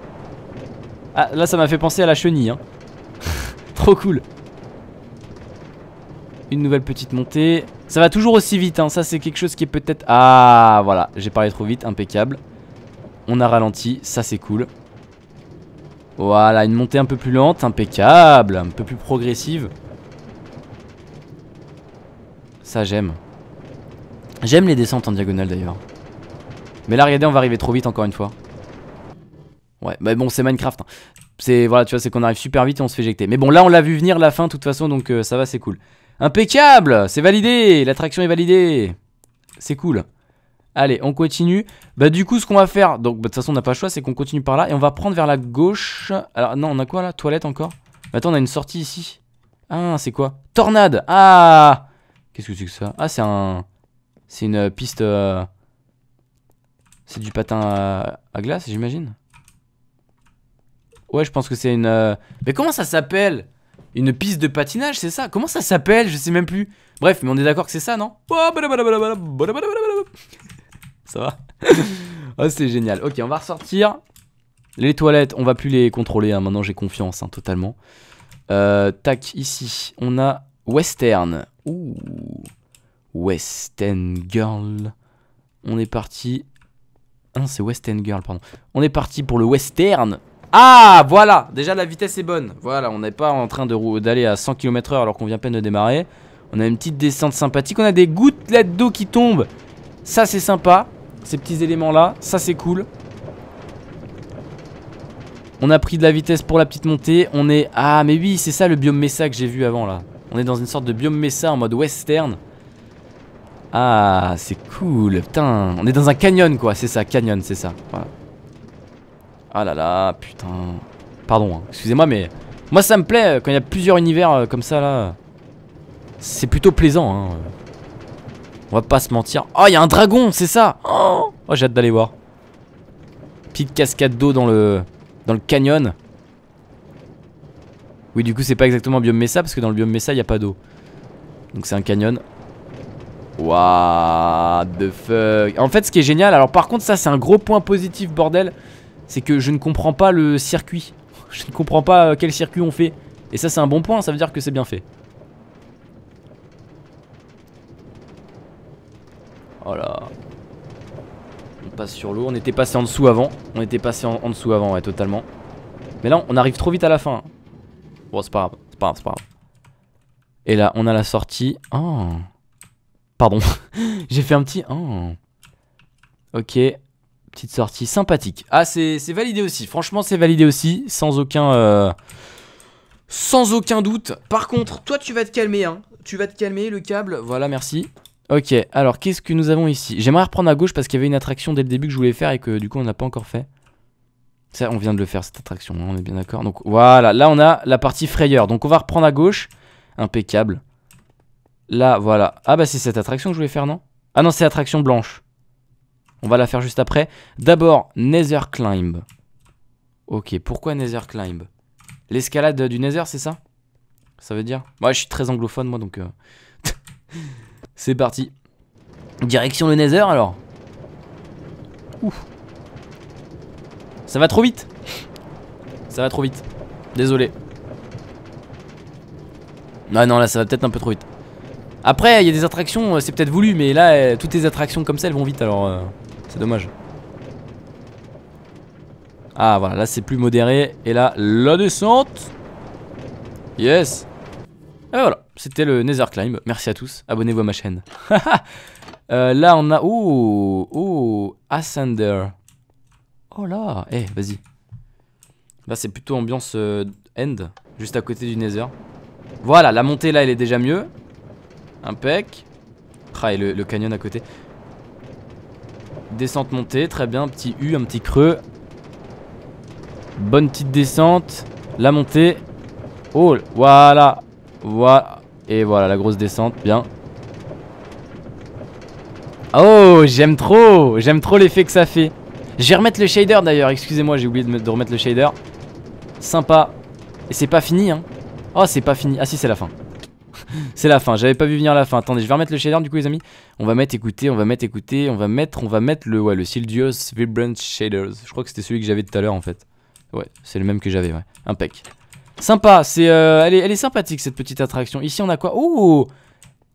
Ah, là, ça m'a fait penser à la chenille. Hein. [LAUGHS] Trop cool une nouvelle petite montée. Ça va toujours aussi vite, hein. ça c'est quelque chose qui est peut-être... Ah, voilà, j'ai parlé trop vite, impeccable. On a ralenti, ça c'est cool. Voilà, une montée un peu plus lente, impeccable, un peu plus progressive. Ça j'aime. J'aime les descentes en diagonale d'ailleurs. Mais là, regardez, on va arriver trop vite encore une fois. Ouais, mais bon, c'est Minecraft. Hein. C'est voilà, tu vois, c'est qu'on arrive super vite et on se fait éjecter. Mais bon, là, on l'a vu venir la fin, de toute façon, donc euh, ça va, c'est cool. Impeccable C'est validé L'attraction est validée C'est cool. Allez, on continue. Bah du coup, ce qu'on va faire, donc bah, de toute façon, on n'a pas le choix, c'est qu'on continue par là et on va prendre vers la gauche. Alors non, on a quoi là Toilette encore bah, Attends, on a une sortie ici. Ah, c'est quoi Tornade Ah Qu'est-ce que c'est que ça Ah, c'est un... C'est une piste... Euh, c'est du patin à glace, j'imagine Ouais, je pense que c'est une... Euh, mais comment ça s'appelle une piste de patinage, c'est ça Comment ça s'appelle Je sais même plus. Bref, mais on est d'accord que c'est ça, non Ça va Oh, [LAUGHS] c'est génial. Ok, on va ressortir. Les toilettes, on va plus les contrôler. Hein. Maintenant, j'ai confiance, hein, totalement. Euh, tac, ici, on a Western. Ouh. Western Girl. On est parti. non, hein, c'est Western Girl, pardon. On est parti pour le Western. Ah, voilà Déjà, la vitesse est bonne. Voilà, on n'est pas en train d'aller à 100 km h alors qu'on vient à peine de démarrer. On a une petite descente sympathique. On a des gouttelettes d'eau qui tombent. Ça, c'est sympa. Ces petits éléments-là. Ça, c'est cool. On a pris de la vitesse pour la petite montée. On est... Ah, mais oui, c'est ça le biome Mesa que j'ai vu avant, là. On est dans une sorte de biome Mesa en mode western. Ah, c'est cool. Putain, on est dans un canyon, quoi. C'est ça, canyon, c'est ça. Voilà. Ah là là, putain. Pardon, hein. excusez-moi, mais moi ça me plaît euh, quand il y a plusieurs univers euh, comme ça là. C'est plutôt plaisant. Hein. Euh. On va pas se mentir. Oh, il y a un dragon, c'est ça. Oh, oh, j'ai hâte d'aller voir. Petite cascade d'eau dans le dans le canyon. Oui, du coup, c'est pas exactement biome Mesa parce que dans le biome Mesa, il y a pas d'eau. Donc c'est un canyon. What the fuck En fait ce qui est génial Alors par contre ça c'est un gros point positif bordel c'est que je ne comprends pas le circuit. [LAUGHS] Je ne comprends pas euh, quel circuit on fait. Et ça c'est un bon point, ça veut dire que c'est bien fait. là. On passe sur l'eau, on était passé en dessous avant. On était passé en, dessous avant, ouais, totalement. Mais là, on arrive trop vite à la fin. Bon, c'est pas grave, c'est pas grave, c'est pas grave. Et là, on a la sortie. Oh. Pardon. [LAUGHS] J'ai fait un petit. Oh. Ok. Petite sortie sympathique. Ah, c'est validé aussi. Franchement, c'est validé aussi. Sans aucun. Euh, sans aucun doute. Par contre, toi, tu vas te calmer. Hein. Tu vas te calmer, le câble. Voilà, merci. Ok, alors qu'est-ce que nous avons ici J'aimerais reprendre à gauche parce qu'il y avait une attraction dès le début que je voulais faire et que du coup on n'a pas encore fait. Ça, on vient de le faire cette attraction, hein, on est bien d'accord. Donc voilà, là on a la partie frayeur. Donc on va reprendre à gauche. Impeccable. Là, voilà. Ah bah c'est cette attraction que je voulais faire, non Ah non, c'est attraction blanche. On va la faire juste après. D'abord, Nether Climb. Ok, pourquoi Nether Climb L'escalade du Nether, c'est ça Ça veut dire Moi, bah, ouais, je suis très anglophone, moi, donc... Euh, [LAUGHS] c'est parti. Direction le Nether, alors Ouf. Ça va trop vite Ça va trop vite. Désolé. Non, ah non, là, ça va peut-être un peu trop vite. Après, il y a des attractions, euh, c'est peut-être voulu, mais là, euh, toutes les attractions comme ça, elles vont vite, alors... C'est dommage. Ah voilà, là c'est plus modéré. Et là, la descente. Yes. Et voilà, c'était le Nether Climb. Merci à tous. Abonnez-vous à ma chaîne. [LAUGHS] euh, là on a... Oh, oh, Ascender. Oh là, eh, vas-y. Là c'est plutôt ambiance euh, end, juste à côté du Nether. Voilà, la montée là elle est déjà mieux. Impec. Ah, et le, le canyon à côté. Descente montée, très bien, petit U, un petit creux. Bonne petite descente, la montée. Oh, voilà. Voilà. Et voilà, la grosse descente, bien. Oh, j'aime trop J'aime trop l'effet que ça fait. Je vais remettre le shader d'ailleurs, excusez-moi, j'ai oublié de, remettre le shader. Sympa. Et c'est pas fini, hein. Oh, c'est pas fini. Ah si, c'est la fin. [LAUGHS] c'est la fin, j'avais pas vu venir la fin. Attendez, je vais remettre le shader du coup, les amis. On va mettre écouter, on va mettre écouter, on va mettre, on va mettre le, ouais, le Sildios Vibrant Shaders. Je crois que c'était celui que j'avais tout à l'heure en fait. Ouais, c'est le même que j'avais, ouais. Impec. Sympa, c'est, euh, elle, est, est sympathique cette petite attraction. Ici on a quoi Oh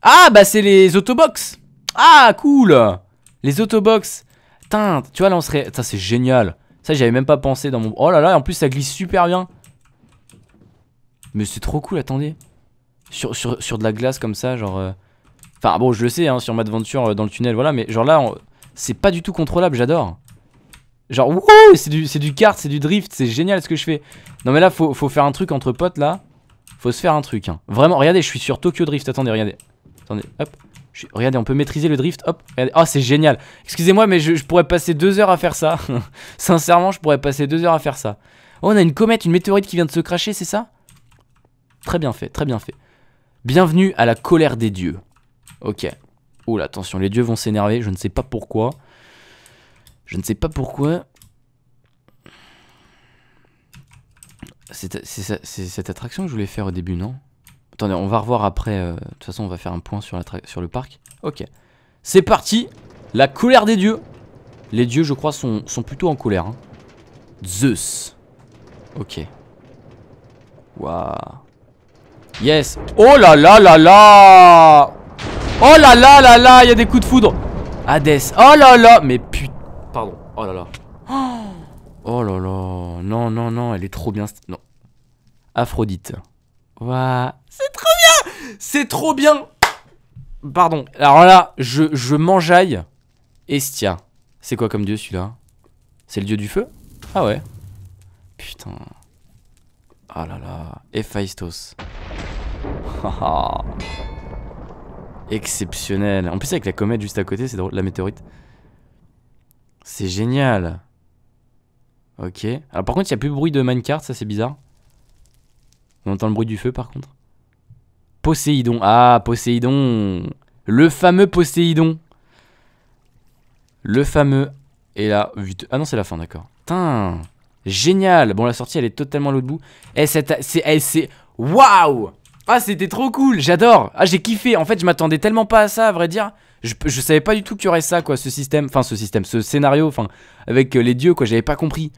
Ah bah c'est les Autobox Ah cool Les Autobox Putain, tu vois là on serait... Ça c'est génial Ça j'avais même pas pensé dans mon... Oh là là, en plus ça glisse super bien Mais c'est trop cool, attendez sur, sur, de la glace comme ça, genre... Euh, Enfin bon je le sais hein, sur Madventure euh, dans le tunnel voilà mais genre là c'est pas du tout contrôlable j'adore Genre wouh c'est du, du kart c'est du drift c'est génial ce que je fais Non mais là faut, faut, faire un truc entre potes là Faut se faire un truc hein. Vraiment regardez je suis sur Tokyo Drift attendez regardez Attendez hop Regardez on peut maîtriser le drift hop Oh c'est génial Excusez-moi mais je, je pourrais passer deux heures à faire ça [LAUGHS] Sincèrement je pourrais passer deux heures à faire ça Oh on a une comète une météorite qui vient de se cracher c'est ça Très bien fait très bien fait Bienvenue à la colère des dieux Ok. Oula, attention, les dieux vont s'énerver. Je ne sais pas pourquoi. Je ne sais pas pourquoi. C'est cette attraction que je voulais faire au début, non Attendez, on va revoir après. Euh, de toute façon, on va faire un point sur, le parc. Ok. C'est parti La colère des dieux Les dieux, je crois, sont, plutôt en colère. Hein. Zeus. Ok. Waouh. Yes Oh là là là là Oh là là là là, il y a des coups de foudre. Hades. Oh là là, mais putain. Pardon. Oh là là. Oh là là. Non, non, non, elle est trop bien. Non. Aphrodite. C'est trop bien. C'est trop bien. Pardon. Alors là, je, je m'enjaille. Estia. C'est quoi comme dieu celui-là C'est le dieu du feu Ah ouais. Putain. Ah oh là là. Héphaïstos. [LAUGHS] Ah. Exceptionnel. En plus, avec la comète juste à côté, c'est drôle, la météorite. C'est génial. Ok. Alors, par contre, il n'y a plus de bruit de minecart, ça c'est bizarre. On entend le bruit du feu par contre. Poséidon. Ah, Poséidon. Le fameux Poséidon. Le fameux. Et là, Ah non, c'est la fin, d'accord. Putain. Génial. Bon, la sortie, elle est totalement à l'autre bout. Eh, c'est. Eh, Waouh! Ah, c'était trop cool, j'adore. Ah, j'ai kiffé. En fait, je m'attendais tellement pas à ça, à vrai dire. Je, savais pas du tout qu'il y aurait ça, quoi, ce système. Enfin, ce système, ce scénario, enfin, avec euh, les dieux, quoi, j'avais pas compris.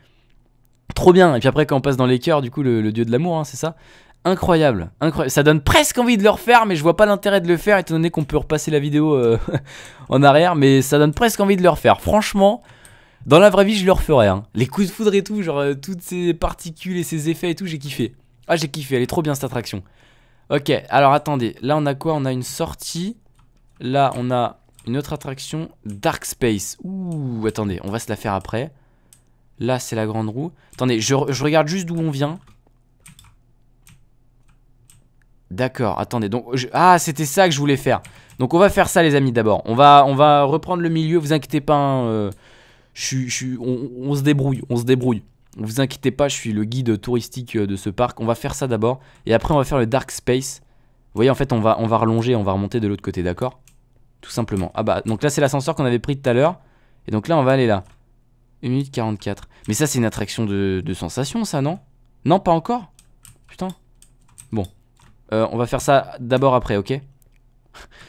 Trop bien. Et puis après, quand on passe dans les cœurs, du coup, le, dieu de l'amour, hein, c'est ça Incroyable, Ça donne presque envie de le refaire, mais je vois pas l'intérêt de le faire, étant donné qu'on peut repasser la vidéo euh, [LAUGHS] en arrière. Mais ça donne presque envie de le refaire. Franchement, dans la vraie vie, je le referais. Hein. Les coups de foudre et tout, genre euh, toutes ces particules et ces effets et tout, j'ai kiffé. Ah, j'ai kiffé, elle est trop bien cette attraction. Ok, alors attendez. Là, on a quoi On a une sortie. Là, on a une autre attraction. Dark Space. Ouh, attendez, on va se la faire après. Là, c'est la grande roue. Attendez, je, regarde juste d'où on vient. D'accord, attendez. Donc, Ah, c'était ça que je voulais faire. Donc, on va faire ça, les amis, d'abord. On va, on va reprendre le milieu, vous inquiétez pas. Hein, euh, on se débrouille, on se débrouille. Vous inquiétez pas, je suis le guide touristique euh, de ce parc. On va faire ça d'abord. Et après, on va faire le Dark Space. Vous voyez, en fait, on va, on va relonger, on va remonter de l'autre côté, d'accord Tout simplement. Ah bah, donc là, c'est l'ascenseur qu'on avait pris tout à l'heure. Et donc là, on va aller là. 1 minute 44. Mais ça, c'est une attraction de, de sensation, ça, non Non, pas encore Putain. Bon. Euh, on va faire ça d'abord après, ok [LAUGHS]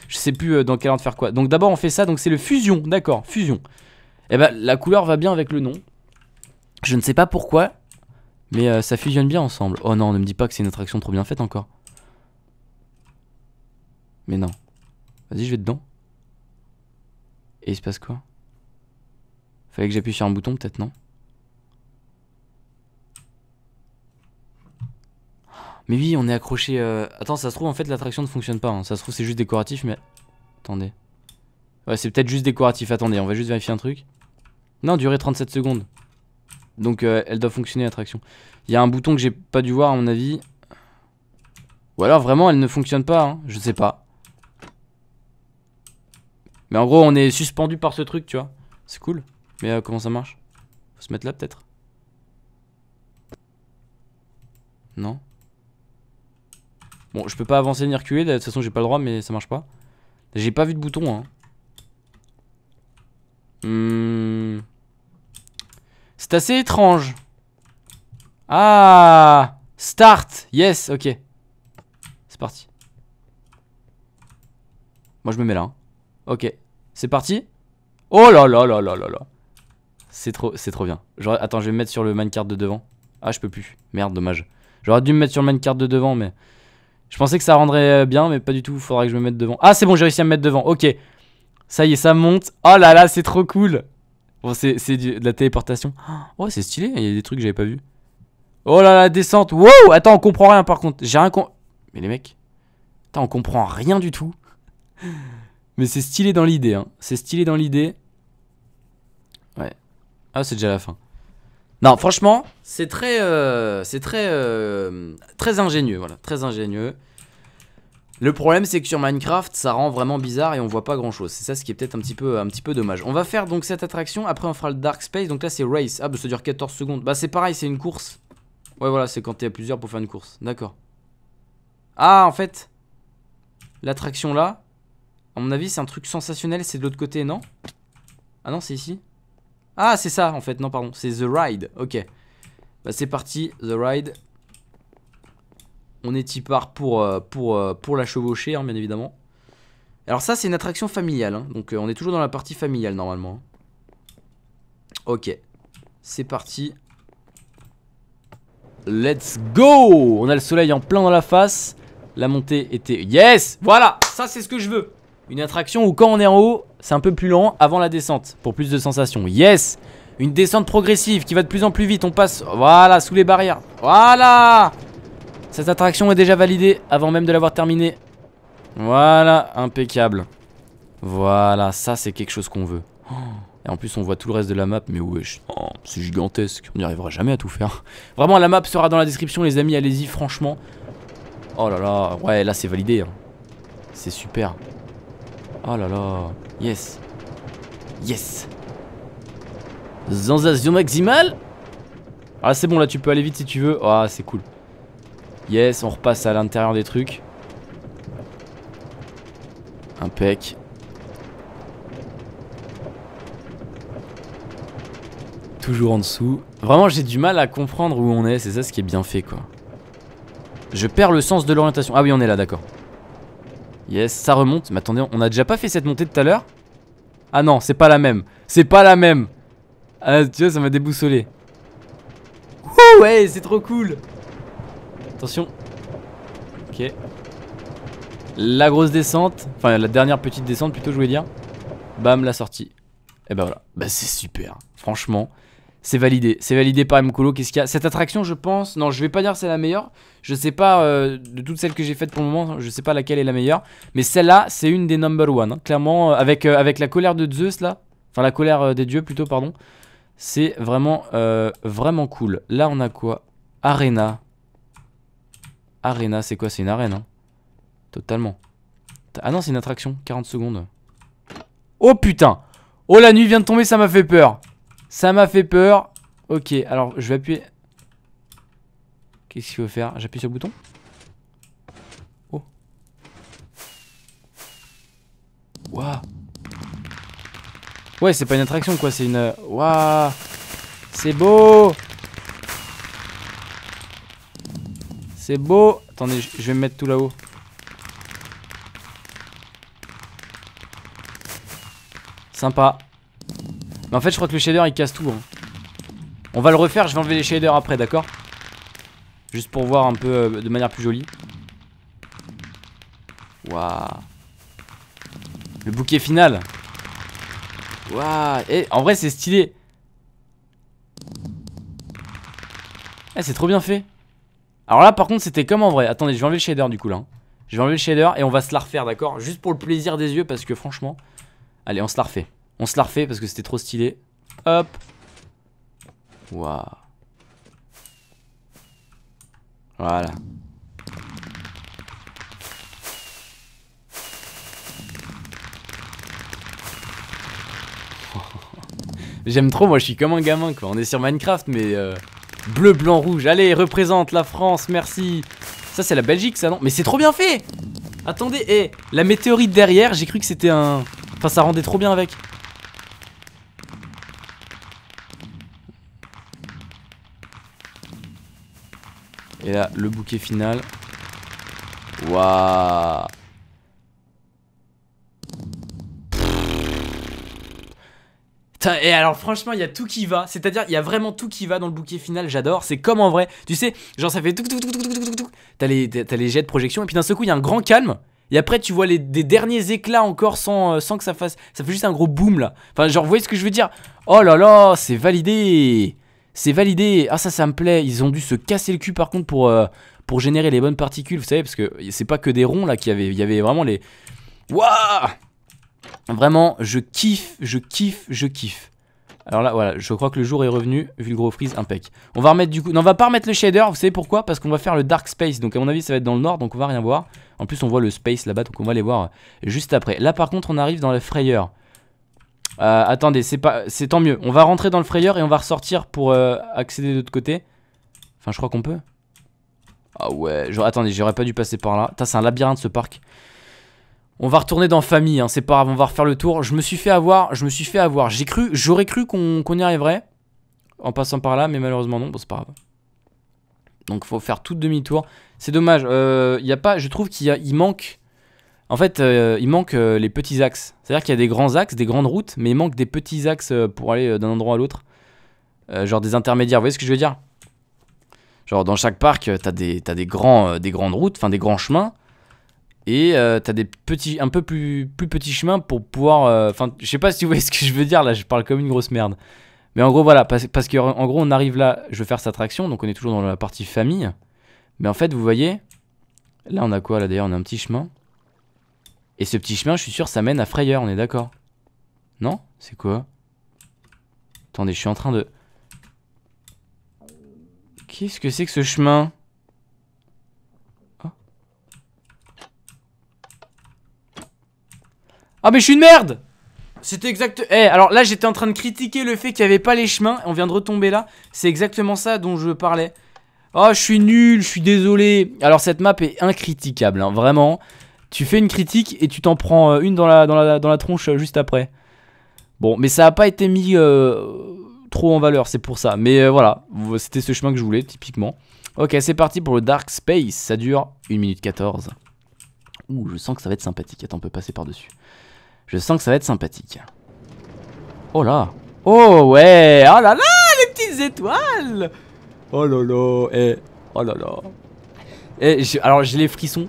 Je sais plus euh, dans quel ordre faire quoi. Donc d'abord, on fait ça. Donc c'est le fusion, d'accord, fusion. Et eh bah, la couleur va bien avec le nom. Je ne sais pas pourquoi, mais euh, ça fusionne bien ensemble. Oh non, ne me dis pas que c'est une attraction trop bien faite encore. Mais non. Vas-y, je vais dedans. Et il se passe quoi Fallait que j'appuie sur un bouton peut-être, non Mais oui, on est accroché... Euh, attends, ça se trouve, en fait, l'attraction ne fonctionne pas. Hein. Ça se trouve, c'est juste décoratif, mais... Attendez. Ouais, c'est peut-être juste décoratif. Attendez, on va juste vérifier un truc. Non, durée 37 secondes. Donc euh, elle doit fonctionner l'attraction. Il y a un bouton que j'ai pas dû voir à mon avis. Ou alors vraiment elle ne fonctionne pas, hein. je sais pas. Mais en gros on est suspendu par ce truc, tu vois. C'est cool. Mais euh, comment ça marche Faut se mettre là peut-être Non Bon je peux pas avancer ni reculer, de toute façon j'ai pas le droit mais ça marche pas. J'ai pas vu de bouton hein. Hum... C'est assez étrange. Ah Start Yes, ok. C'est parti. Moi, je me mets là. Hein. Ok. C'est parti Oh là là là là là là C'est trop, trop bien. attends, je vais me mettre sur le minecart de devant. Ah, je peux plus. Merde, dommage. J'aurais dû me mettre sur le minecart de devant, mais... Je pensais que ça rendrait euh, bien, mais pas du tout. Faudrait que je me mette devant. Ah, c'est bon, j'ai réussi à me mettre devant. Ok. Ça y est, ça monte. Oh là là, c'est trop cool. Oh, c'est de la téléportation. [GASPS] Oh, c'est stylé, il y a des trucs que j'avais pas vu. Oh là la descente. Wow, attends, on comprend rien par contre. J'ai rien compris Mais les mecs, attends, on comprend rien du tout. [LAUGHS] Mais c'est stylé dans l'idée, hein. C'est stylé dans l'idée. Ouais. Ah, c'est déjà la fin. Non, franchement, c'est très, euh, c'est très, euh, très ingénieux, voilà, très ingénieux. Le problème c'est que sur Minecraft ça rend vraiment bizarre et on voit pas grand chose C'est ça ce qui est peut-être un, petit peu, un petit peu dommage On va faire donc cette attraction, après on fera le Dark Space Donc là c'est Race, ah bah ça dure 14 secondes Bah c'est pareil c'est une course Ouais voilà c'est quand t'es à plusieurs pour faire une course, d'accord Ah en fait L'attraction là à mon avis c'est un truc sensationnel c'est de l'autre côté non Ah non c'est ici Ah c'est ça en fait non pardon c'est The Ride, ok Bah c'est parti The Ride on est y part pour, euh, pour, euh, pour la chevaucher, hein, bien évidemment. Alors ça, c'est une attraction familiale. Hein. Donc euh, on est toujours dans la partie familiale, normalement. Hein. Ok. C'est parti. Let's go On a le soleil en plein dans la face. La montée était... Yes Voilà Ça, c'est ce que je veux. Une attraction où quand on est en haut, c'est un peu plus lent avant la descente. Pour plus de sensations. Yes Une descente progressive qui va de plus en plus vite. On passe... Voilà, sous les barrières. Voilà cette attraction est déjà validée avant même de l'avoir terminée. Voilà, impeccable. Voilà, ça c'est quelque chose qu'on veut. Et en plus on voit tout le reste de la map mais wesh oh, C'est gigantesque On n'y arrivera jamais à tout faire [LAUGHS] Vraiment la map sera dans la description les amis allez-y franchement Oh là là Ouais là c'est validé hein. C'est super Oh là là Yes Yes Sensation Maximal Ah c'est bon là tu peux aller vite si tu veux Ah c'est cool Yes, on repasse à l'intérieur des trucs. Un pec. Toujours en dessous. Vraiment, j'ai du mal à comprendre où on est. C'est ça ce qui est bien fait, quoi. Je perds le sens de l'orientation. Ah oui, on est là, d'accord. Yes, ça remonte. Mais attendez, on a déjà pas fait cette montée tout à l'heure Ah non, c'est pas la même. C'est pas la même. Ah, tu vois, ça m'a déboussolé. Ouh, ouais, c'est trop cool. Attention. Ok. La grosse descente. Enfin, la dernière petite descente, plutôt, je voulais dire. Bam, la sortie. Et eh ben voilà. Bah, c'est super. Franchement. C'est validé, c'est validé par Mkolo. Qu'est-ce qu'il y a Cette attraction, je pense. Non, je vais pas dire c'est la meilleure. Je sais pas, euh, de toutes celles que j'ai faites pour le moment, je sais pas laquelle est la meilleure. Mais celle-là, c'est une des number one. Hein. Clairement, euh, avec, euh, avec la colère de Zeus là. Enfin, la colère des dieux plutôt, pardon. C'est vraiment, vraiment cool. Là, on a quoi Arena. Arena, c'est quoi C'est une arène, hein Totalement. Ah non, c'est une attraction. 40 secondes. Oh putain Oh la nuit vient de tomber, ça m'a fait peur. Ça m'a fait peur. Ok, alors je vais appuyer. Qu'est-ce qu'il faut faire J'appuie sur le bouton Oh. Waouh Ouais, c'est pas une attraction quoi, c'est une... Euh, waouh C'est beau C'est beau. Attendez, je vais me mettre tout là-haut. Sympa. Mais en fait, je crois que le shader, il casse tout. Hein. On va le refaire, je vais enlever les shaders après, d'accord Juste pour voir un peu euh, de manière plus jolie. Waouh. Le bouquet final. Waouh. Eh, en vrai, c'est stylé. Eh, c'est trop bien fait. Alors là, par contre, c'était comme en vrai. Attendez, je vais enlever le shader du coup là. Hein. Je vais enlever le shader et on va se la refaire, d'accord Juste pour le plaisir des yeux parce que franchement... Allez, on se la refait. On se la refait parce que c'était trop stylé. Hop Waouh Voilà. [LAUGHS] J'aime trop, moi je suis comme un gamin quoi. On est sur Minecraft mais... Euh... Bleu, blanc, rouge. Allez, représente la France, merci. Ça, c'est la Belgique, ça, non Mais c'est trop bien fait Attendez, hé, eh, la météorite derrière, j'ai cru que c'était un... Enfin, ça rendait trop bien avec. Et là, le bouquet final. Waouh et alors franchement, il y a tout qui va. C'est-à-dire, il y a vraiment tout qui va dans le bouquet final. J'adore. C'est comme en vrai. Tu sais, genre ça fait tout, tout, tout, tout, T'as les, as les jets de projection et puis d'un seul coup, il y a un grand calme. Et après, tu vois les, des derniers éclats encore sans, euh, sans que ça fasse. Ça fait juste un gros boom là. Enfin, genre, vous voyez ce que je veux dire Oh là là, c'est validé C'est validé Ah, ça, ça me plaît. Ils ont dû se casser le cul par contre pour, euh, pour générer les bonnes particules, vous savez, parce que c'est pas que des ronds là qu'il y avait. Il y avait vraiment les. Waouh Vraiment, je kiffe, je kiffe, je kiffe. Alors là, voilà, je crois que le jour est revenu, vu le gros freeze, impec. On va remettre du coup... Non, on va pas remettre le shader, vous savez pourquoi Parce qu'on va faire le Dark Space, donc à mon avis, ça va être dans le nord, donc on va rien voir. En plus, on voit le Space là-bas, donc on va aller voir euh, juste après. Là, par contre, on arrive dans le frayeur. Euh, attendez, c'est pas, c'est tant mieux. On va rentrer dans le frayeur et on va ressortir pour euh, accéder de l'autre côté. Enfin, je crois qu'on peut. Ah ouais, attendez, j'aurais pas dû passer par là. Putain, c'est un labyrinthe ce parc. On va retourner dans famille, hein, c'est pas grave, on va refaire le tour. Je me suis fait avoir, je me suis fait avoir. J'ai cru, j'aurais cru qu'on y arriverait en passant par là, mais malheureusement non, bon c'est pas grave. Donc faut faire tout demi-tour. C'est dommage, euh, y a pas, je trouve qu'il manque, en fait euh, il manque euh, les petits axes. C'est-à-dire qu'il y a des grands axes, des grandes routes, mais il manque des petits axes pour aller d'un endroit à l'autre. genre des intermédiaires, vous voyez ce que je veux dire Genre dans chaque parc, t'as des, des, grands, des grandes routes, enfin des grands chemins et euh, t'as des petits, un peu plus, plus petits chemins pour pouvoir. Euh, enfin, je sais pas si vous voyez [LAUGHS] ce que je veux dire là, je parle comme une grosse merde. Mais en gros, voilà, parce, que en gros, on arrive là, je veux faire cette attraction, donc on est toujours dans la partie famille. Mais en fait, vous voyez, là on a quoi Là d'ailleurs, on a un petit chemin. Et ce petit chemin, je suis sûr, ça mène à Freyer, on est d'accord Non C'est quoi Attendez, je suis en train de. Qu'est-ce que c'est que ce chemin Ah mais je suis une merde C'était exact... Eh, alors là j'étais en train de critiquer le fait qu'il n'y avait pas les chemins. On vient de retomber là. C'est exactement ça dont je parlais. Oh, je suis nul, je suis désolé. Alors cette map est incritiquable, hein, vraiment. Tu fais une critique et tu t'en prends euh, une dans la, dans dans la tronche euh, juste après. Bon, mais ça n'a pas été mis euh, trop en valeur, c'est pour ça. Mais voilà, c'était ce chemin que je voulais, typiquement. Ok, c'est parti pour le Dark Space. Ça dure 1 minute 14. Ouh, je sens que ça va être sympathique. Attends, on peut passer par-dessus. Je sens que ça va être sympathique. Oh là Oh ouais Oh là là Les petites étoiles Oh là là eh. Oh là là eh, Alors j'ai les frissons.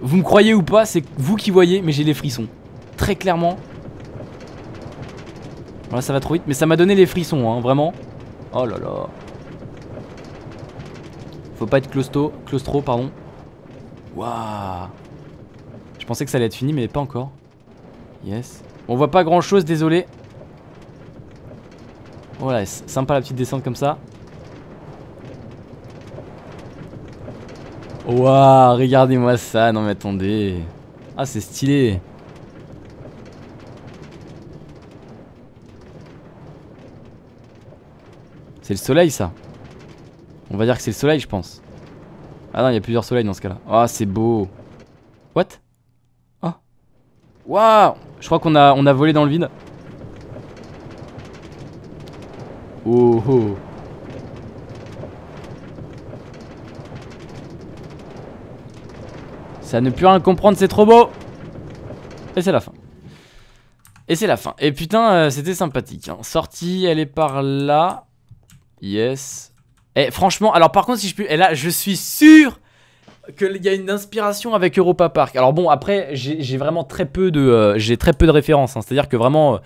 Vous me croyez ou pas, c'est vous qui voyez, mais j'ai les frissons. Très clairement. là, ça va trop vite, mais ça m'a donné les frissons, hein, vraiment. Oh là là. Faut pas être claustro pardon. Waouh. Je pensais que ça allait être fini, mais pas encore. Yes. On voit pas grand chose, désolé. Voilà, oh sympa la petite descente comme ça. Waouh, regardez-moi ça, non mais attendez. Ah, c'est stylé. C'est le soleil ça. On va dire que c'est le soleil, je pense. Ah non, il y a plusieurs soleils dans ce cas-là. Ah, oh, c'est beau. What Oh Waouh je crois qu'on a, on a volé dans le vide. Oh oh. Ça ne peut rien comprendre, c'est trop beau. Et c'est la fin. Et c'est la fin. Et putain, euh, c'était sympathique. Hein. Sortie, elle est par là. Yes. Et franchement, alors par contre, si je puis... Et là, je suis sûr qu'il y a une inspiration avec Europa Park. Alors bon, après, j'ai vraiment très peu de, euh, j'ai très peu de références. Hein. C'est-à-dire que vraiment, euh,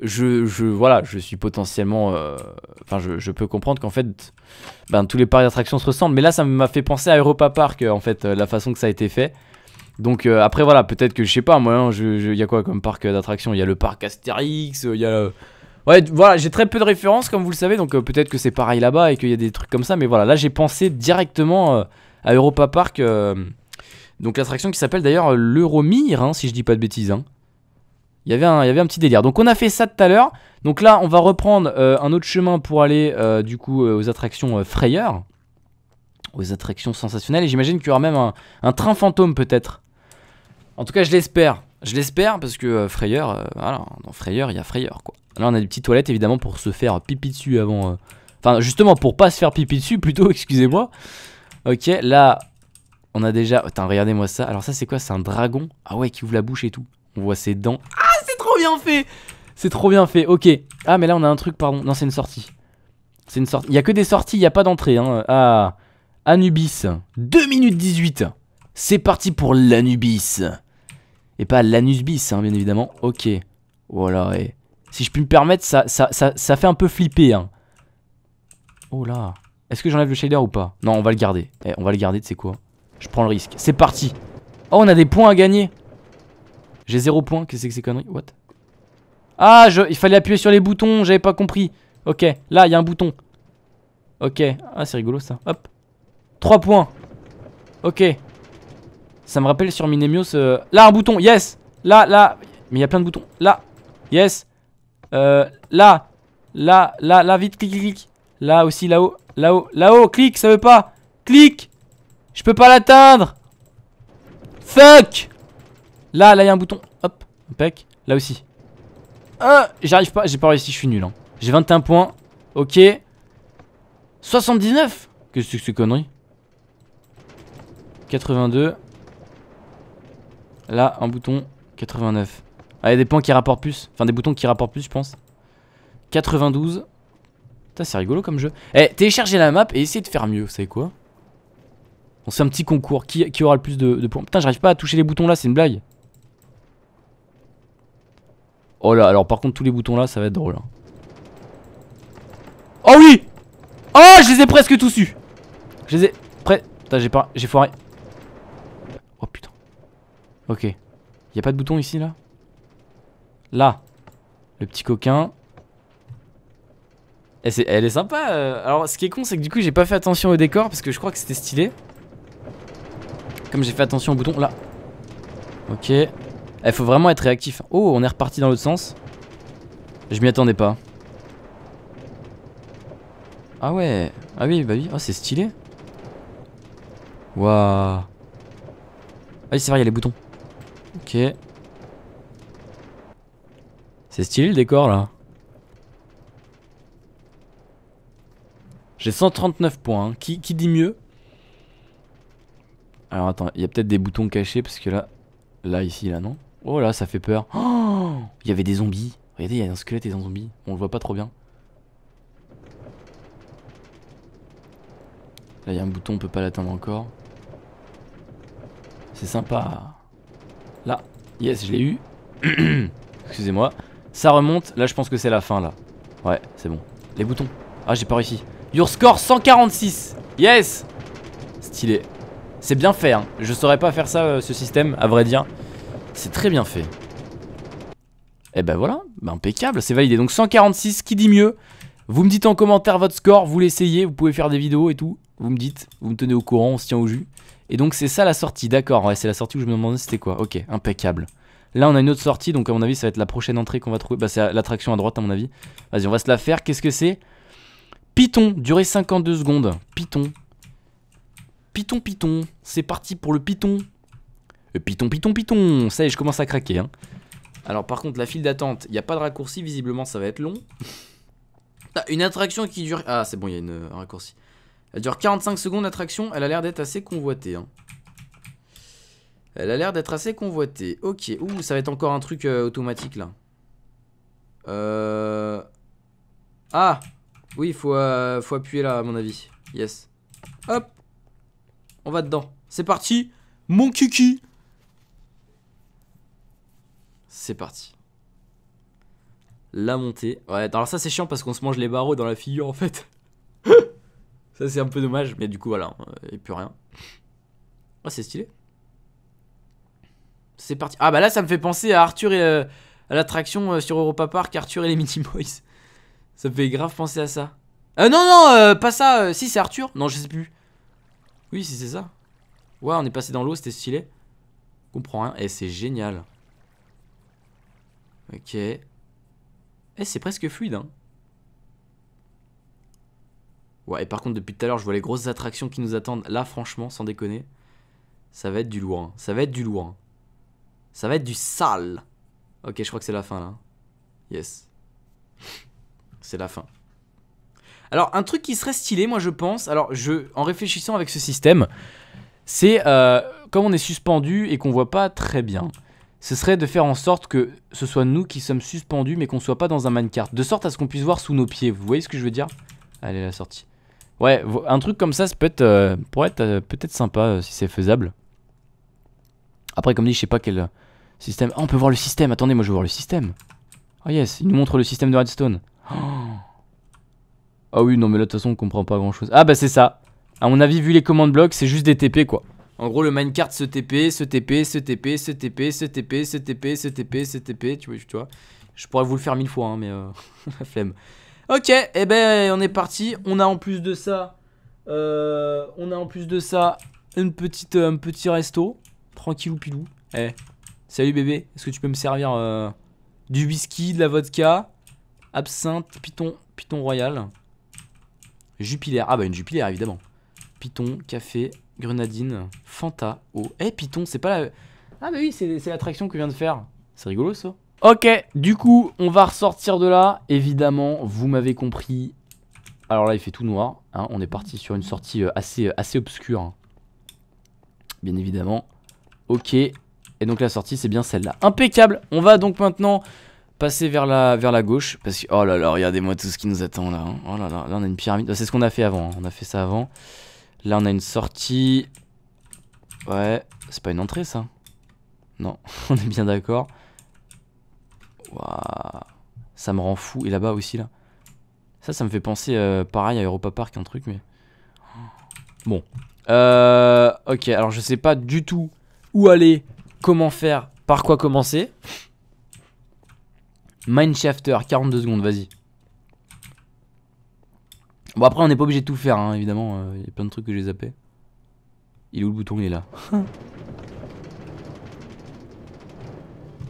je, je, voilà, je suis potentiellement, euh, enfin, je, peux comprendre qu'en fait, ben, tous les parcs d'attractions se ressemblent. Mais là, ça m'a fait penser à Europa Park, en fait, la façon que ça a été fait. Donc après voilà, peut-être que je sais pas, moi, hein, il y a quoi comme parc d'attractions Il y a le parc Astérix, il y a Ouais, voilà, j'ai très peu de références comme vous le savez, donc peut-être que c'est pareil là-bas et qu'il y a des trucs comme ça, mais voilà, là j'ai pensé directement à Europa Park. Euh, donc l'attraction qui s'appelle d'ailleurs euh, l'Euromir, hein, si je dis pas de bêtises. Hein. Il y, avait un, il y avait un petit délire. Donc on a fait ça tout à l'heure. Donc là, on va reprendre euh, un autre chemin pour aller du coup aux attractions Frayeur. Aux attractions sensationnelles. Et j'imagine qu'il y aura même un, train fantôme peut-être. En tout cas, je l'espère. Je l'espère parce que frayeur, voilà, dans frayeur, il y a frayeur quoi. Là, on a des petites toilettes évidemment pour se faire pipi dessus avant. Enfin, justement pour pas se faire pipi dessus plutôt, [LAUGHS] excusez-moi. Ok, là, on a déjà... Attends, regardez-moi ça. Alors ça, c'est quoi C'est un dragon Ah ouais, qui ouvre la bouche et tout. On voit ses dents. Ah, c'est trop bien fait C'est trop bien fait, ok. Ah, mais là, on a un truc, pardon. Non, c'est une sortie. C'est une sortie. Il y a que des sorties, il n'y a pas d'entrée. Hein. Ah, Anubis. 2 minutes 18. C'est parti pour l'Anubis. Et pas l'Anusbis, hein, bien évidemment. Ok. Voilà, et... Si je puis me permettre, ça, ça, ça, ça fait un peu flipper. Hein. Oh là. Est-ce que j'enlève le shader ou pas Non, on va le garder. Eh, on va le garder, tu sais quoi Je prends le risque. C'est parti Oh, on a des points à gagner J'ai zéro point, qu'est-ce que c'est que ces conneries What Ah, je... il fallait appuyer sur les boutons, j'avais pas compris. Ok, là, il y a un bouton. Ok, ah, c'est rigolo ça. Hop Trois points Ok. Ça me rappelle sur Minemios. Euh, là, un bouton, yes Là, là. Mais il y a plein de boutons. Là, yes. Euh, là, là, là, là, vite, clic, clic, clic. Là aussi, là-haut. Là-haut, là-haut, clique, ça veut pas. Clique Je peux pas l'atteindre Fuck Là, là, il y a un bouton. Hop, pec, Là aussi. Ah, j'arrive pas, j'ai pas réussi, je suis nul. Hein. J'ai 21 points. Ok. 79 Qu'est-ce que c'est que ces conneries 82. Là, un bouton. 89. Ah, il y a des points qui rapportent plus. Enfin, des boutons qui rapportent plus, je pense. 92. Putain, c'est rigolo comme jeu. Eh, téléchargez la map et essayez de faire mieux, vous savez quoi On fait un petit concours. Qui, aura le plus de, points Putain, j'arrive pas à toucher les boutons là, c'est une blague. Oh là, alors par contre, tous les boutons là, ça va être drôle. Hein. Oh oui Oh, je les ai presque tous eus Je les ai... Près... Putain, j'ai pas... J'ai foiré. Oh putain. Ok. Y a pas de bouton ici, là Là. Le petit coquin elle est sympa. Euh. Alors, ce qui est con, c'est que du coup, j'ai pas fait attention au décor parce que je crois que c'était stylé. Comme j'ai fait attention au bouton, là. Ok. Il eh, faut vraiment être réactif. Oh, on est reparti dans l'autre sens. Je m'y attendais pas. Ah ouais. Ah oui, bah oui. Oh, c'est stylé. Waouh. Ah oui, c'est vrai, il y a les boutons. Ok. C'est stylé le décor là. J'ai 139 points. Qui, dit mieux Alors attends, il y a peut-être des boutons cachés parce que là, là, ici, là, non Oh là, ça fait peur. [GASPS] Il y avait des zombies. Regardez, il y a un squelette et un zombie. On le voit pas trop bien. Là, il y a un bouton, on peut pas l'atteindre encore. C'est sympa. Là, yes, je l'ai eu. [CLEARS THROAT] Excusez-moi. Ça remonte. Là, je pense que c'est la fin, là. Ouais, c'est bon. Les boutons. Ah, j'ai pas réussi. Your score 146. Yes Stylé. C'est bien fait, hein. Je saurais pas faire ça, euh, ce système, à vrai dire. C'est très bien fait. Et eh ben voilà, ben, impeccable, c'est validé. Donc 146, qui dit mieux Vous me dites en commentaire votre score, vous l'essayez, vous pouvez faire des vidéos et tout. Vous me dites, vous me tenez au courant, on se tient au jus. Et donc c'est ça la sortie, d'accord, ouais, c'est la sortie où je me demandais c'était quoi. Ok, impeccable. Là on a une autre sortie, donc à mon avis ça va être la prochaine entrée qu'on va trouver. Bah c'est l'attraction à droite à mon avis. Vas-y, on va se la faire, qu'est-ce que c'est Python, durée 52 secondes. Python. Python, Python. C'est parti pour le Python. Le Python, Python, Python. Ça y est, je commence à craquer. Hein. Alors par contre, la file d'attente, il n'y a pas de raccourci. Visiblement, ça va être long. Ah, une attraction qui dure... Ah, c'est bon, il y a euh, un raccourci. Elle dure 45 secondes, l'attraction. Elle a l'air d'être assez convoitée. Hein. Elle a l'air d'être assez convoitée. Ok. Ouh, ça va être encore un truc euh, automatique, là. Euh... Ah oui, il faut, euh, faut appuyer là, à mon avis. Yes. Hop. On va dedans. C'est parti. Mon kiki. C'est parti. La montée. Ouais, alors ça, c'est chiant parce qu'on se mange les barreaux dans la figure, en fait. [LAUGHS] ça, c'est un peu dommage. Mais du coup, voilà. Hein, et plus rien. Ah, c'est stylé. C'est parti. Ah, bah là, ça me fait penser à Arthur et... Euh, à l'attraction euh, sur Europa Park, Arthur et les Boys. Ça me fait grave penser à ça. Euh, non, non, euh, pas ça. Euh, si, c'est Arthur. Non, je sais plus. Oui, si, c'est ça. Ouais, on est passé dans l'eau, c'était stylé. Je comprends rien. Eh, c'est génial. Ok. Eh, c'est presque fluide, hein. Ouais, et par contre, depuis tout à l'heure, je vois les grosses attractions qui nous attendent. Là, franchement, sans déconner, ça va être du lourd. Ça va être du lourd. Ça va être du sale. Ok, je crois que c'est la fin, là. Yes c'est la fin. Alors, un truc qui serait stylé, moi je pense, alors je, en réfléchissant avec ce système, c'est euh, comme on est suspendu et qu'on voit pas très bien, ce serait de faire en sorte que ce soit nous qui sommes suspendus mais qu'on soit pas dans un minecart, de sorte à ce qu'on puisse voir sous nos pieds. Vous voyez ce que je veux dire Allez, la sortie. Ouais, un truc comme ça, ça peut être, euh, pourrait être euh, peut-être sympa si c'est faisable. Après, comme dit, je sais pas quel système. Ah, on peut voir le système. Attendez, moi je veux voir le système. oh yes, il nous montre le système de redstone. Ah oui, non, mais là, de toute façon, on comprend pas grand chose. Ah bah, c'est ça. À mon avis, vu les commandes blocs, c'est juste des TP, quoi. En gros, le minecart se TP, se TP, se TP, se TP, se TP, se TP, se TP, se TP, tu vois, tu vois. Je pourrais vous le faire mille fois, hein, mais euh, [LAUGHS] la flemme. Ok, et eh ben on est parti. On a en plus de ça, euh, on a en plus de ça une petite, euh, un petit resto, tranquillou pilou. Eh, salut bébé, est-ce que tu peux me servir du whisky, de la vodka Absinthe, Python, Python royal. Jupiler. Ah bah une Jupiler évidemment. Python, café, grenadine, Fanta, oh Eh Python, c'est pas la... Ah bah oui, c'est l'attraction que vient de faire. C'est rigolo ça. Ok, du coup, on va ressortir de là. Évidemment, vous m'avez compris. Alors là, il fait tout noir. Hein. On est parti sur une sortie euh, assez, euh, assez obscure. Hein. Bien évidemment. Ok. Et donc la sortie, c'est bien celle-là. Impeccable. On va donc maintenant passer vers la, vers la gauche. Parce que, oh là là, regardez-moi tout ce qui nous attend là. Hein. Oh là là, là on a une pyramide. Bah, c'est ce qu'on a fait avant. Hein. On a fait ça avant. Là, on a une sortie. Ouais, c'est pas une entrée ça. Non, [LAUGHS] on est bien d'accord. Waouh, ça me rend fou. Et là-bas aussi, là. Ça, ça me fait penser euh, pareil à Europa Park, un truc, mais. Bon. Euh, ok, alors je sais pas du tout où aller, comment faire, par quoi commencer. Mineshafter, 42 secondes, vas-y. Bon, après, on n'est pas obligé de tout faire, hein, évidemment. Euh, il y a plein de trucs que j'ai zappé. Il est où le bouton Il est là. [LAUGHS]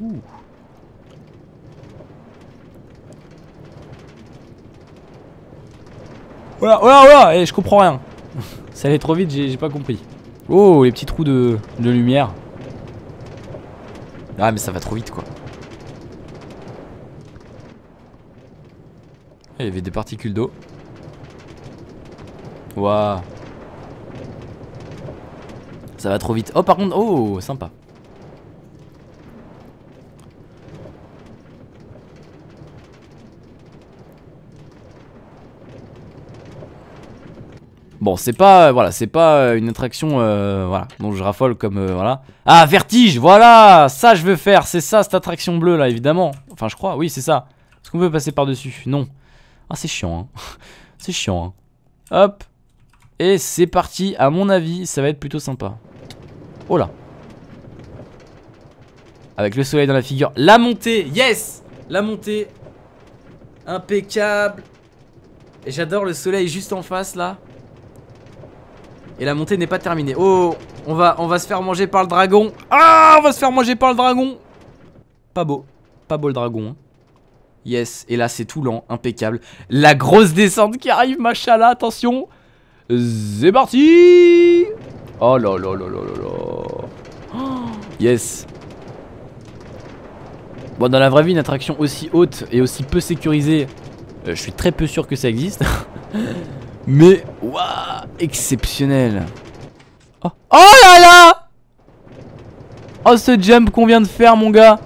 Ouh. Voilà, voilà, voilà Et eh, je comprends rien. [LAUGHS] Ça allait trop vite, j'ai pas compris. Oh, les petits trous de, de lumière. Ah, mais ça va trop vite, quoi. Ah, il y avait des particules d'eau. Waouh. Ça va trop vite. Oh, par contre, oh, sympa. Bon, c'est pas, euh, voilà, c'est pas euh, une attraction, euh, voilà, dont je raffole comme, voilà. Ah, vertige, voilà, ça je veux faire, c'est ça cette attraction bleue là, évidemment. Enfin, je crois, oui, c'est ça. Est-ce qu'on peut passer par dessus Non. Ah, c'est chiant, hein. [LAUGHS] c'est chiant, hein. Hop. Et c'est parti. À mon avis, ça va être plutôt sympa. Oh là. Avec le soleil dans la figure. La montée. Yes La montée. Impeccable. Et j'adore le soleil juste en face, là. Et la montée n'est pas terminée. Oh on va, on va se faire manger par le dragon. Ah On va se faire manger par le dragon. Pas beau. Pas beau le dragon. Hein. Yes, et là c'est tout lent, impeccable. La grosse descente qui arrive, machala attention. C'est parti Oh là là là là là [GASPS] yes. Bon, dans la vraie vie, une attraction aussi haute et aussi peu sécurisée, euh, je suis très peu sûr que ça existe. [LAUGHS] Mais, waouh, exceptionnel. Oh. oh là là Oh, ce jump qu'on vient de faire, mon gars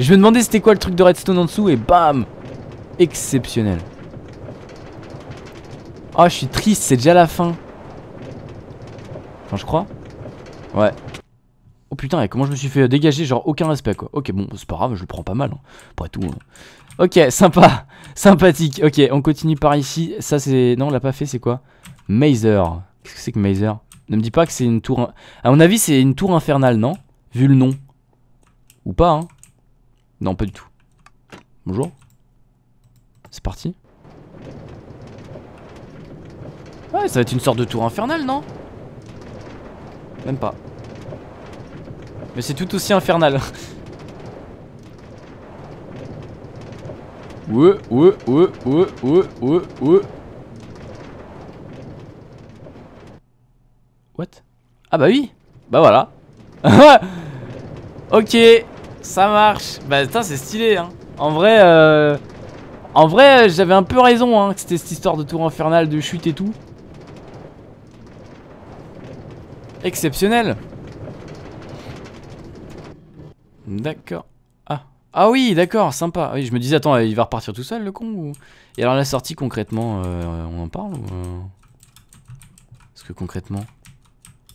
je me demandais c'était quoi le truc de redstone en dessous et bam Exceptionnel. Oh, je suis triste, c'est déjà la fin. Enfin, je crois. Ouais. Oh putain, comment je me suis fait dégager, genre aucun respect quoi. Ok, bon, c'est pas grave, je le prends pas mal. Hein. Après tout. Hein. Ok, sympa. [LAUGHS] Sympathique. Ok, on continue par ici. Ça, c'est. Non, on l'a pas fait, c'est quoi Mazer. Qu'est-ce que c'est que Mazer Ne me dis pas que c'est une tour. À mon avis, c'est une tour infernale, non Vu le nom. Ou pas, hein non, pas du tout. Bonjour. C'est parti. Ouais, ça va être une sorte de tour infernal non Même pas. Mais c'est tout aussi infernal. [LAUGHS] ouais, ouais, ouais, ouais, ouais, ouais, ouais. What Ah bah oui Bah voilà [LAUGHS] Ok ça marche. Bah putain, c'est stylé. Hein. En vrai, euh... en vrai, euh, j'avais un peu raison hein, que c'était cette histoire de tour infernale, de chute et tout. Exceptionnel. D'accord. Ah. Ah oui, d'accord, sympa. Oui, je me disais, attends, il va repartir tout seul, le con ou... Et alors la sortie, concrètement, euh, on en parle ou... ce euh? Parce que concrètement...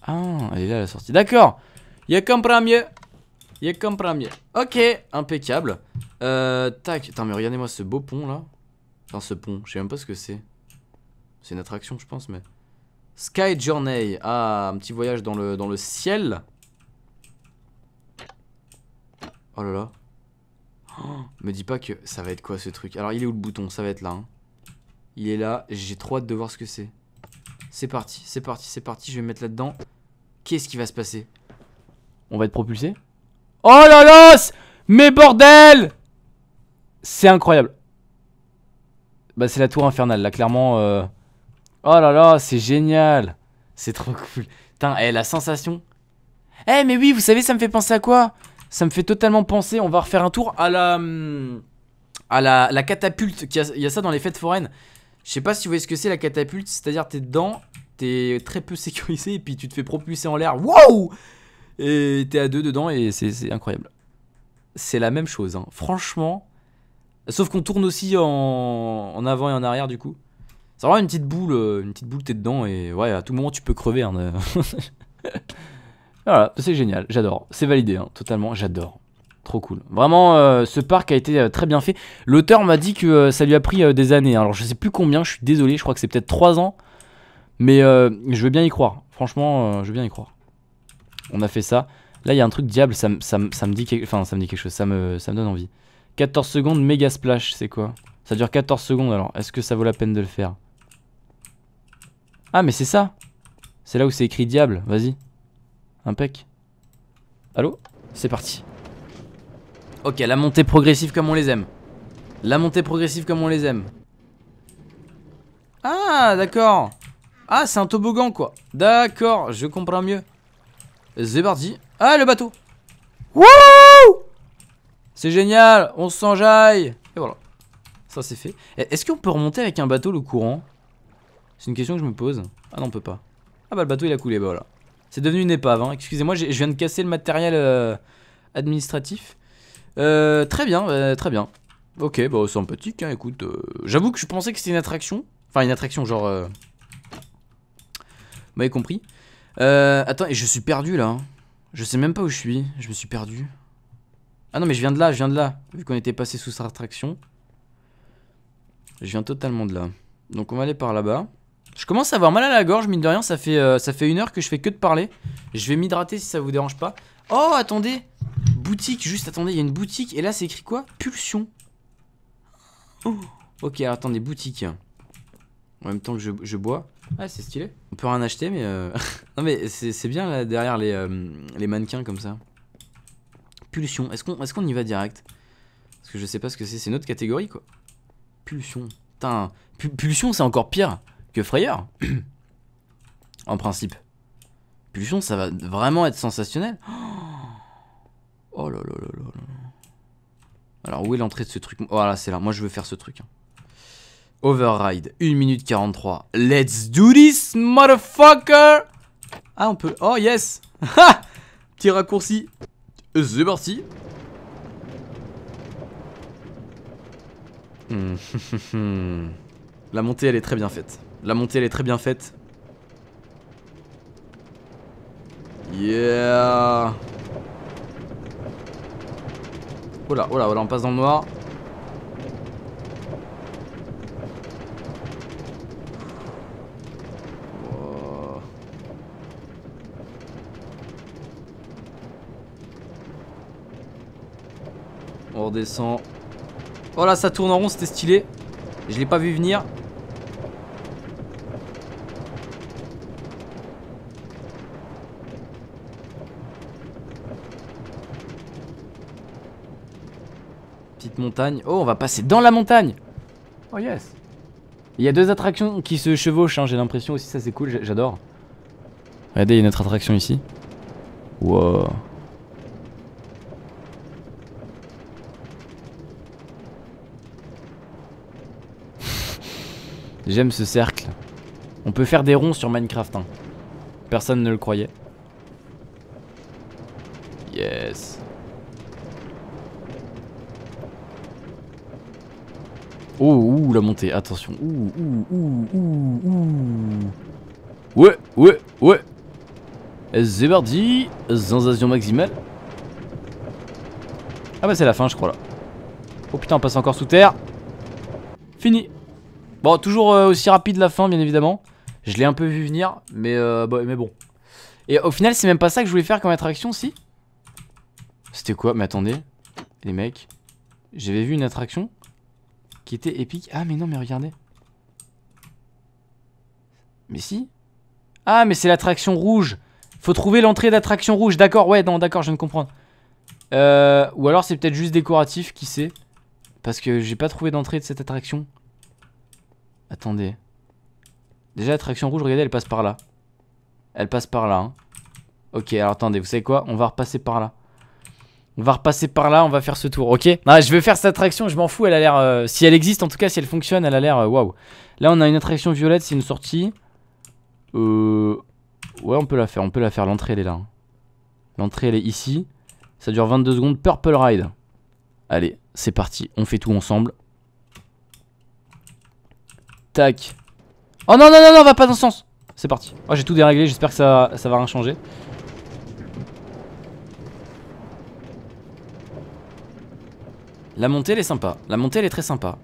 Ah, elle est là, la sortie. D'accord Je qu'un mieux il comme premier. Ok, impeccable. Euh, tac. Attends, mais regardez-moi ce beau pont là. Enfin, ce pont, je sais même pas ce que c'est. C'est une attraction, je pense, mais. Sky Journey. Ah, un petit voyage dans le, dans le ciel. Oh là là. Oh, me dis pas que ça va être quoi ce truc. Alors, il est où le bouton Ça va être là. Hein. Il est là. J'ai trop hâte de voir ce que c'est. C'est parti, c'est parti, c'est parti. Je vais me mettre là-dedans. Qu'est-ce qui va se passer On va être propulsé Oh là là Mais bordel C'est incroyable. Bah c'est la tour infernale là, clairement. Euh. Oh là là, c'est génial C'est trop cool. Putain, eh, la sensation. Eh mais oui, vous savez, ça me fait penser à quoi Ça me fait totalement penser, on va refaire un tour à la... Hum, à la, catapulte, il y, a, ça dans les fêtes foraines. Je sais pas si vous voyez ce que c'est la catapulte, c'est-à-dire t'es dedans, t'es très peu [LAUGHS] sécurisé et puis tu te fais propulser en l'air. Wow et t'es à deux dedans et c'est incroyable. C'est la même chose, hein. franchement. Sauf qu'on tourne aussi en, avant et en arrière du coup. C'est vraiment une petite boule, euh, une petite boule t'es dedans et ouais, à tout moment tu peux crever. Hein, [LAUGHS] voilà, c'est génial, j'adore. C'est validé, hein, totalement, j'adore. Trop cool. Vraiment, euh, ce parc a été euh, très bien fait. L'auteur m'a dit que ça lui a pris des années. Alors je sais plus combien, je suis désolé, je crois que c'est peut-être 3 ans. Mais je veux bien y croire. Franchement, je veux bien y croire. On a fait ça. Là, il y a un truc diable, ça, me dit quelque... Enfin, ça me dit quelque chose, ça me, ça me donne envie. 14 secondes, méga splash, c'est quoi Ça dure 14 secondes, alors. Est-ce que ça vaut la peine de le faire Ah, mais c'est ça C'est là où c'est écrit diable, vas-y. Impec. Allô C'est parti. Ok, la montée progressive comme on les aime. La montée progressive comme on les aime. Ah, d'accord. Ah, c'est un toboggan, quoi. D'accord, je comprends mieux. Zébardi. Ah, le bateau Wouh C'est génial On s'enjaille Et voilà. Ça, c'est fait. Est-ce qu'on peut remonter avec un bateau le courant C'est une question que je me pose. Ah non, on peut pas. Ah bah, le bateau, il a coulé. Bah voilà. C'est devenu une épave. Hein. Excusez-moi, je viens de casser le matériel euh, administratif. Euh, très bien, euh, très bien. Ok, bah sympathique, hein, écoute. Euh, j'avoue que je pensais que c'était une attraction. Enfin, une attraction genre... Vous m'avez compris. Euh, attends, et je suis perdu là. Hein. Je sais même pas où je suis. Je me suis perdu. Ah non, mais je viens de là, je viens de là. Vu qu'on était passé sous sa attraction. Je viens totalement de là. Donc on va aller par là-bas. Je commence à avoir mal à la gorge, mine de rien. Ça fait, euh, ça fait une heure que je fais que de parler. Je vais m'hydrater si ça vous dérange pas. Oh, attendez Boutique, juste attendez, il y a une boutique. Et là, c'est écrit quoi Pulsion. Oh. Ok, attendez, boutique. En même temps que je bois. Ouais, c'est stylé. On peut rien acheter, mais. Euh, [LAUGHS] non, mais c'est bien derrière euh, les, mannequins comme ça. Pulsion. Est-ce qu'on est y va direct Parce que je sais pas ce que c'est. C'est une autre catégorie, quoi. Pulsion. Putain. Pulsion, c'est encore pire que frayeur. [COUGHS] en principe. Pulsion, ça va vraiment être sensationnel. [GASPS] Oh là là là là là. Alors, où est l'entrée de ce truc Voilà, là c'est là. Moi, je veux faire ce truc. Hein. Override, 1 minute 43. Let's do this, motherfucker Ah, on peut... Oh, yes [LAUGHS] Petit raccourci. C'est parti hmm. [LAUGHS] La montée, elle est très bien faite. La montée, elle est très bien faite. Yeah Oh là, oh là, oh là, on passe dans le noir. descend redescend. Oh là, ça tourne en rond, c'était stylé. Je l'ai pas vu venir. Petite montagne. Oh, on va passer dans la montagne. Oh yes. Il y a deux attractions qui se chevauchent, hein, j'ai l'impression aussi, ça c'est cool, j'adore. Regardez, il y a une autre attraction ici. Wow. J'aime ce cercle. On peut faire des ronds sur Minecraft. Hein. Personne ne le croyait. Yes. Oh, ouh, la montée, attention. Ouh, ouh, ouh, ouh, ouh. Ouais, ouais, ouais. Eh, c'est parti. Sensation maximale. Ah bah c'est la fin, je crois, là. Oh putain, on passe encore sous terre. Fini. Bon, toujours euh, aussi rapide la fin, bien évidemment. Je l'ai un peu vu venir, euh, bah, mais, bon. Et au final, c'est même pas ça que je voulais faire comme attraction, si C'était quoi Mais attendez, les mecs. J'avais vu une attraction qui était épique. Ah, mais non, mais regardez. Mais si Ah, mais c'est l'attraction rouge Faut trouver l'entrée d'attraction rouge. D'accord, ouais, non, d'accord, je ne comprends. Euh, ou alors c'est peut-être juste décoratif, qui sait Parce que j'ai pas trouvé d'entrée de cette attraction. Attendez. Déjà, l'attraction rouge, regardez, elle passe par là. Elle passe par là. Hein. Ok, alors attendez, vous savez quoi On va repasser par là. On va repasser par là, on va faire ce tour, ok Je vais faire cette attraction, je m'en fous, elle a l'air... Euh, si elle existe, en tout cas, si elle fonctionne, elle a l'air... Euh, waouh Là, on a une attraction violette, c'est une sortie. Euh... Ouais, on peut la faire, on peut la faire, l'entrée, elle est là. Hein. L'entrée, elle est ici. Ça dure 22 secondes, Purple Ride. Allez, c'est parti, on fait tout ensemble. Tac. Oh non, non, non, non, va pas dans ce sens. C'est parti. Oh, j'ai tout déréglé, j'espère que ça, ça va rien changer. La montée, elle est sympa. La montée, elle est très sympa.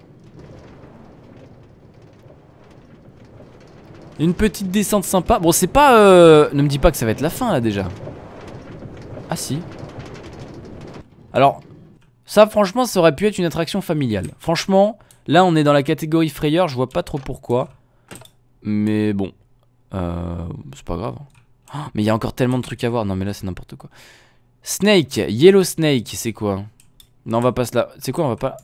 Une petite descente sympa. Bon, c'est pas... Euh... Ne me dis pas que ça va être la fin, là, déjà. Ah, si. Alors, ça, franchement, ça aurait pu être une attraction familiale. Franchement, Là, on est dans la catégorie frayeur, je vois pas trop pourquoi. Mais bon, euh, c'est pas grave. Hein. Oh, mais il y a encore tellement de trucs à voir. Non, mais là, c'est n'importe quoi. Snake, Yellow Snake, c'est quoi Non, on va pas cela. C'est quoi, on va pas...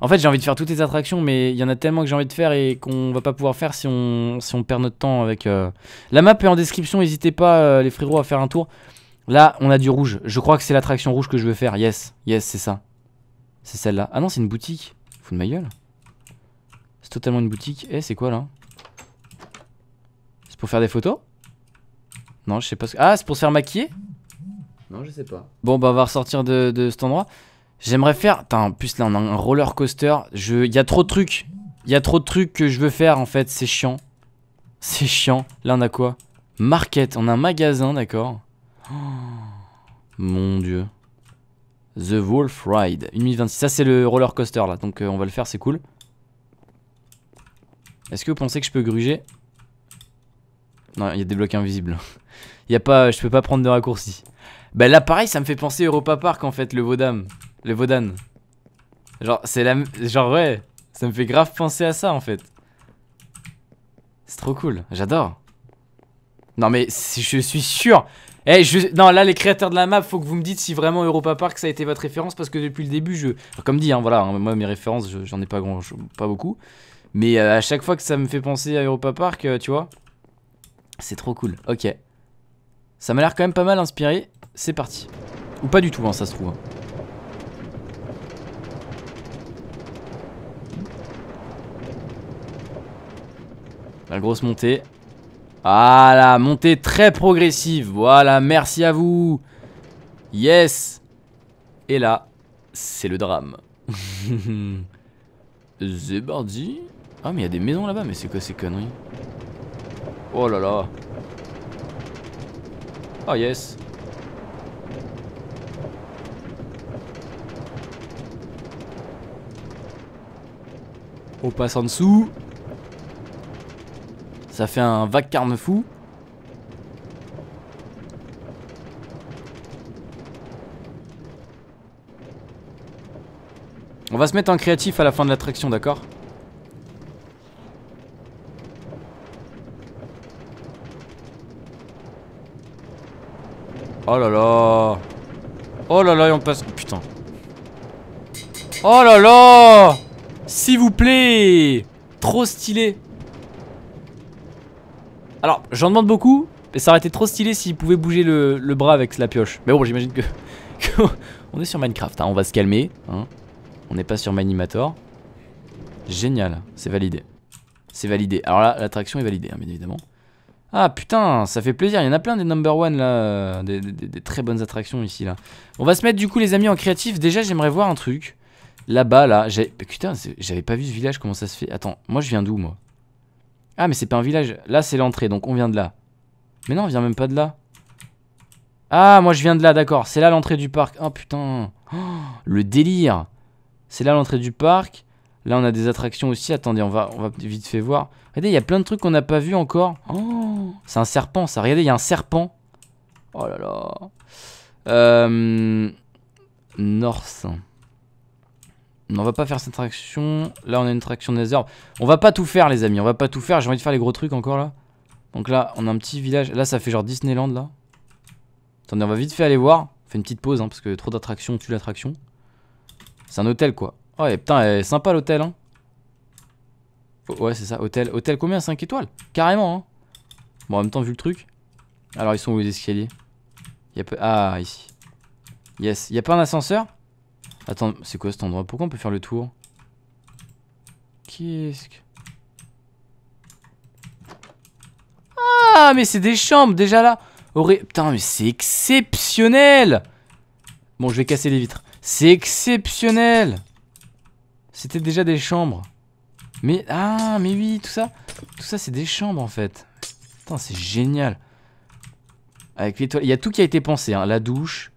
En fait, j'ai envie de faire toutes les attractions, mais il y en a tellement que j'ai envie de faire et qu'on va pas pouvoir faire si on, si on perd notre temps avec... Euh, la map est en description, n'hésitez pas, euh, les frérots, à faire un tour. Là, on a du rouge. Je crois que c'est l'attraction rouge que je veux faire. Yes, yes, c'est ça. C'est celle-là. Ah non, c'est une boutique ma gueule C'est totalement une boutique. Et eh, c'est quoi là C'est pour faire des photos Non, je sais pas ce que... Ah, c'est pour se faire maquiller Non, je sais pas. Bon, bah, on va ressortir de, de cet endroit. J'aimerais faire... Putain, en plus, là, on a un roller coaster. Je... Il y a trop de trucs. Il y a trop de trucs que je veux faire, en fait. C'est chiant. C'est chiant. Là, on a quoi Market. On a un magasin, d'accord. Oh, mon Dieu. The Wolf Ride. 1026, Ça, c'est le roller coaster là. Donc, euh, on va le faire, c'est cool. Est-ce que vous pensez que je peux gruger Non, il y a des blocs invisibles. [LAUGHS] Il y a pas, je peux pas prendre de raccourci. Bah là, pareil, ça me fait penser Europa Park en fait, le Vodam, Le Vaudan. Genre, c'est la. Genre, ouais, ça me fait grave penser à ça en fait. C'est trop cool, j'adore. Non, mais je suis sûr eh, non, là, les créateurs de la map, faut que vous me dites si vraiment Europa Park, ça a été votre référence, parce que depuis le début, je... comme dit, hein, voilà, hein, moi, mes références, j'en ai pas, grand... pas beaucoup. Mais euh, à chaque fois que ça me fait penser à Europa Park, euh, tu vois, c'est trop cool. Ok. Ça m'a l'air quand même pas mal inspiré. C'est parti. Ou pas du tout, hein, ça se trouve. Hein. La grosse montée. Voilà, montée très progressive. Voilà, merci à vous. Yes. Et là, c'est le drame. Zebardi. [LAUGHS] Ah, mais il y a des maisons là-bas. Mais c'est quoi ces conneries Oh là là. Oh yes. On passe en dessous. Ça fait un vacarme fou On va se mettre en créatif à la fin de l'attraction, d'accord Oh là là Oh là là et on passe... Putain Oh là là S'il vous plaît Trop stylé alors, j'en demande beaucoup, mais ça aurait été trop stylé s'il pouvait bouger le, bras avec la pioche. Mais bon, j'imagine que, [LAUGHS] On est sur Minecraft, hein, on va se calmer. Hein. On n'est pas sur Manimator. Génial, c'est validé. C'est validé. Alors là, l'attraction est validée, hein, bien évidemment. Ah putain, ça fait plaisir, il y en a plein des number one là, euh, des, très bonnes attractions ici là. On va se mettre du coup les amis en créatif, déjà j'aimerais voir un truc. Là-bas là, Putain, j'avais pas vu ce village, comment ça se fait Attends, moi je viens d'où moi ah, mais c'est pas un village. Là, c'est l'entrée, donc on vient de là. Mais non, on vient même pas de là. Ah, moi je viens de là, d'accord. C'est là l'entrée du parc. Oh putain. Oh, le délire. C'est là l'entrée du parc. Là, on a des attractions aussi. Attendez, on va, on va vite fait voir. Regardez, il y a plein de trucs qu'on n'a pas vu encore. Oh, c'est un serpent, ça. Regardez, il y a un serpent. Oh là là. Euh... Norse. Non, on va pas faire cette attraction, Là, on a une attraction nether. On va pas tout faire, les amis. On va pas tout faire. J'ai envie de faire les gros trucs encore là. Donc là, on a un petit village. Là, ça fait genre Disneyland là. Attendez, on va vite fait aller voir. On fait une petite pause hein, parce que trop d'attractions tue l'attraction. C'est un hôtel quoi. Oh, putain, elle est sympa l'hôtel. Hein. Oh, ouais, c'est ça. Hôtel. Hôtel combien 5 étoiles Carrément. Hein. Bon, en même temps, vu le truc. Alors, ils sont où les escaliers y a Ah, ici. Yes. Y a pas un ascenseur Attends, c'est quoi cet endroit Pourquoi on peut faire le tour Qu'est-ce que... Ah, mais c'est des chambres, déjà là Auré... Putain, mais c'est exceptionnel Bon, je vais casser les vitres. C'est exceptionnel C'était déjà des chambres. Mais, ah, mais oui, tout ça... Tout ça, c'est des chambres, en fait. Putain, c'est génial. Avec l'étoile... Il y a tout qui a été pensé, hein. La douche,